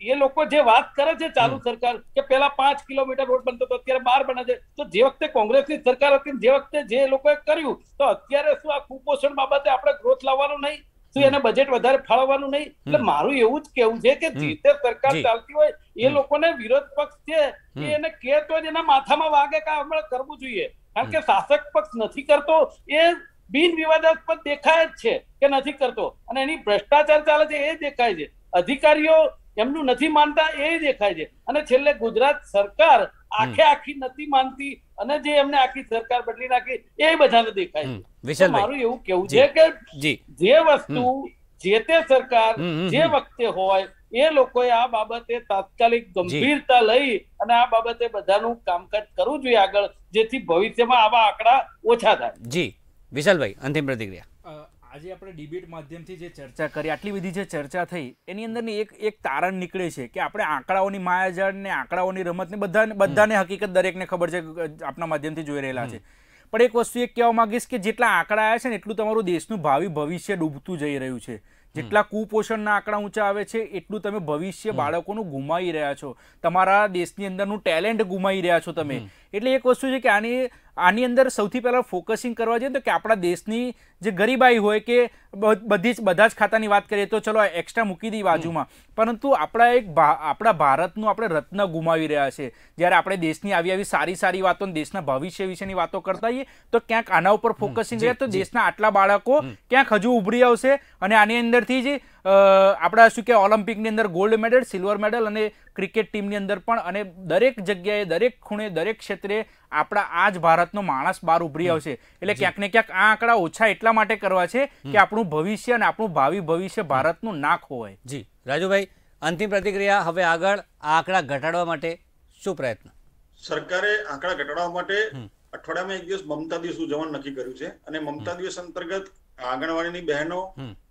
એ લોકો જે વાત કરે છે ચાલુ સરકાર કે પેલા પાંચ કિલોમીટર રોડ બનતો હતો અત્યારે બાર બને છે તો જે વખતે કોંગ્રેસની સરકાર હતી જે વખતે જે લોકોએ કર્યું તો અત્યારે શું આ કુપોષણ બાબતે આપણે ગ્રોથ લાવવાનો નહીં એને બજેટ વધારે ફાળવવાનું નહીં એટલે મારું એવું જ કેવું છે કે જે તે સરકાર ચાલતી હોય એ લોકોને વિરોધ પક્ષ છે એને કે તો જ એના માથામાં વાગે કે હમણાં કરવું જોઈએ કારણ કે શાસક પક્ષ નથી કરતો એ બિન વિવાદાસ્પદ દેખાય જ છે કે નથી કરતો અને એની ભ્રષ્ટાચાર ચાલે છે એ દેખાય છે અધિકારીઓ એમનું નથી માનતા એ દેખાય છે અને છેલ્લે ગુજરાત સરકાર આખે આખી નથી માનતી અને જે એમને આખી સરકાર બદલી નાખી એ બધાને દેખાય છે મારું એવું કેવું છે કે જે વસ્તુ જે તે સરકાર જે વખતે હોય એ લોકોએ આ બાબતે તાત્કાલિક ગંભીરતા લઈ અને આ બાબતે બધાનું કામકાજ કરવું જોઈએ આગળ જેથી ભવિષ્યમાં આવા આંકડા ઓછા થાય જી વિશાલભાઈ અંતિમ પ્રતિક્રિયા આજે આપણે ડિબેટ માધ્યમથી જે ચર્ચા કરી આટલી બધી જે ચર્ચા થઈ એની અંદરની એક એક તારણ નીકળે છે કે આપણે આંકડાઓની માયાજાળ ને આંકડાઓની રમતને બધાને બધાને હકીકત દરેકને ખબર છે આપણા માધ્યમથી જોઈ રહેલા છે પણ એક વસ્તુ એ કહેવા માંગીશ કે જેટલા આંકડા આવ્યા છે ને એટલું તમારું દેશનું ભાવિ ભવિષ્ય ડૂબતું જઈ રહ્યું છે જેટલા કુપોષણના આંકડા ઊંચા આવે છે એટલું તમે ભવિષ્ય બાળકોનું ગુમાવી રહ્યા છો તમારા દેશની અંદરનું ટેલેન્ટ ગુમાવી રહ્યા છો તમે એટલે એક વસ્તુ છે કે આની આની અંદર સૌથી પહેલાં ફોકસિંગ કરવા જોઈએ તો કે આપણા દેશની જે ગરીબાઈ હોય કે બધી જ બધા જ ખાતાની વાત કરીએ તો ચલો એક્સ્ટ્રા મૂકી દઈએ બાજુમાં પરંતુ આપણા એક આપણા ભારતનું આપણે રત્ન ગુમાવી રહ્યા છે જ્યારે આપણે દેશની આવી આવી સારી સારી વાતો દેશના ભવિષ્ય વિશેની વાતો કરતા હોઈએ તો ક્યાંક આના ઉપર ફોકસિંગ કરીએ તો દેશના આટલા બાળકો ક્યાંક હજુ ઉભરી આવશે અને આની અંદરથી જે આપણા શું કે ઓલિમ્પિકની અંદર ગોલ્ડ મેડલ સિલ્વર મેડલ અને ક્રિકેટ ટીમની અંદર પણ અને દરેક જગ્યાએ દરેક ખૂણે દરેક ક્ષેત્રે આપણા આ જ ભારતનો માણસ બહાર ઉભરી આવશે એટલે ક્યાંક ને ક્યાંક આ આંકડા ઓછા એટલા માટે કરવા છે કે આપણું ભવિષ્ય અને આપણું ભાવિ ભવિષ્ય ભારતનું નાખ હોય જી રાજુભાઈ અંતિમ પ્રતિક્રિયા હવે આગળ આ આંકડા ઘટાડવા માટે શું પ્રયત્ન સરકારે આંકડા ઘટાડવા માટે અઠવાડિયામાં એક દિવસ મમતા દિવસ ઉજવવાનું નક્કી કર્યું છે અને મમતા દિવસ અંતર્ગત આંગણવાડીની બહેનો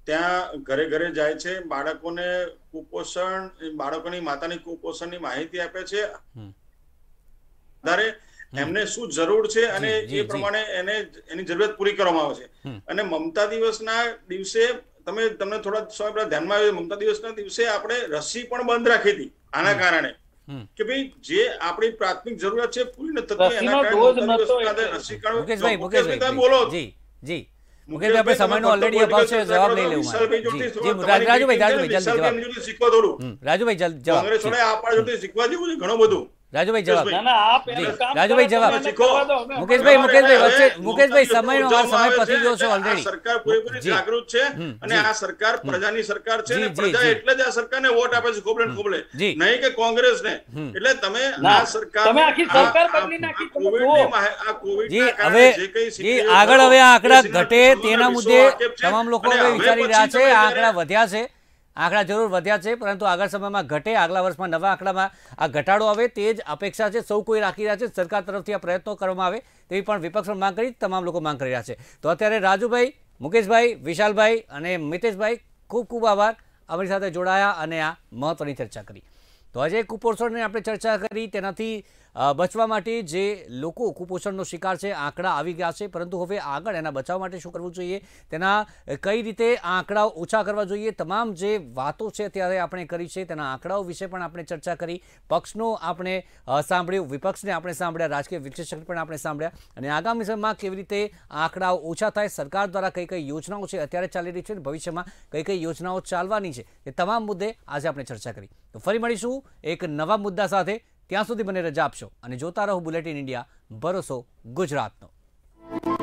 ત્યાં ઘરે ઘરે જાય છે બાળકોને કુપોષણ બાળકોની માતાની કુપોષણની માહિતી આપે છે આધારે એમને શું જરૂર છે અને એ પ્રમાણે એને એની જરૂરિયાત પૂરી કરવામાં આવે છે અને મમતા દિવસના દિવસે તમે તમને થોડા સમય પહેલા ધ્યાનમાં આવ્યું મમતા દિવસના દિવસે આપણે રસી પણ બંધ રાખી હતી આના કારણે કે ભાઈ જે આપણી પ્રાથમિક જરૂરિયાત છે પૂરી ન થતી એના કારણે રસીકરણ બોલો જી જી મુકેશભાઈ આપણે સમયનો ઓલરેડી અભાવ છે જવાબ લઈ લેવું જી રાજુભાઈ રાજુભાઈ જલ્દી જવાબ રાજુભાઈ જલ્દી જવાબ કોંગ્રેસોને આપણા જોડે શીખવા જેવું છે ઘણું બધું રાજુભાઈ જવાબ રાજુભાઈ જવાબ મુકેશભાઈ મુકેશભાઈ વચ્ચે મુકેશભાઈ સમયનો આ સમય પતી ગયો છે ઓલરેડી સરકાર પૂરેપૂરી જાગૃત છે અને આ સરકાર પ્રજાની સરકાર છે અને પ્રજા એટલે જ આ સરકારને વોટ આપે છે ખોબલે ખોબલે નહીં કે કોંગ્રેસને એટલે તમે આ સરકાર તમે આખી સરકાર બદલી નાખી તમે આ કોવિડ હવે જે આગળ હવે આ આંકડા ઘટે તેના મુદ્દે તમામ લોકો વિચારી રહ્યા છે આ આંકડા વધ્યા છે આંકડા જરૂર વધ્યા છે પરંતુ આગળ સમયમાં ઘટે આગલા વર્ષમાં નવા આંકડામાં આ ઘટાડો આવે તે જ અપેક્ષા છે સૌ કોઈ રાખી રહ્યા છે સરકાર તરફથી આ પ્રયત્નો કરવામાં આવે તેવી પણ વિપક્ષ માંગ કરી તમામ લોકો માંગ કરી રહ્યા છે તો અત્યારે રાજુભાઈ મુકેશભાઈ વિશાલભાઈ અને મિતેશભાઈ ખૂબ ખૂબ આભાર અમારી સાથે જોડાયા અને આ મહત્ત્વની ચર્ચા કરી તો આજે કુપોષણની આપણે ચર્ચા કરી તેનાથી બચવા માટે જે લોકો કુપોષણનો શિકાર છે આંકડા આવી ગયા છે પરંતુ હવે આગળ એના બચાવ માટે શું કરવું જોઈએ તેના કઈ રીતે આંકડાઓ ઓછા કરવા જોઈએ તમામ જે વાતો છે અત્યારે આપણે કરી છે તેના આંકડાઓ વિશે પણ આપણે ચર્ચા કરી પક્ષનો આપણે સાંભળ્યું વિપક્ષને આપણે સાંભળ્યા રાજકીય વિશ્લેષક પણ આપણે સાંભળ્યા અને આગામી સમયમાં કેવી રીતે આંકડાઓ ઓછા થાય સરકાર દ્વારા કઈ કઈ યોજનાઓ છે અત્યારે ચાલી રહી છે અને ભવિષ્યમાં કઈ કઈ યોજનાઓ ચાલવાની છે એ તમામ મુદ્દે આજે આપણે ચર્ચા કરી તો ફરી મળીશું એક નવા મુદ્દા સાથે ત્યાં સુધી મને રજા આપશો અને જોતા રહો બુલેટિન ઇન્ડિયા ભરોસો ગુજરાતનો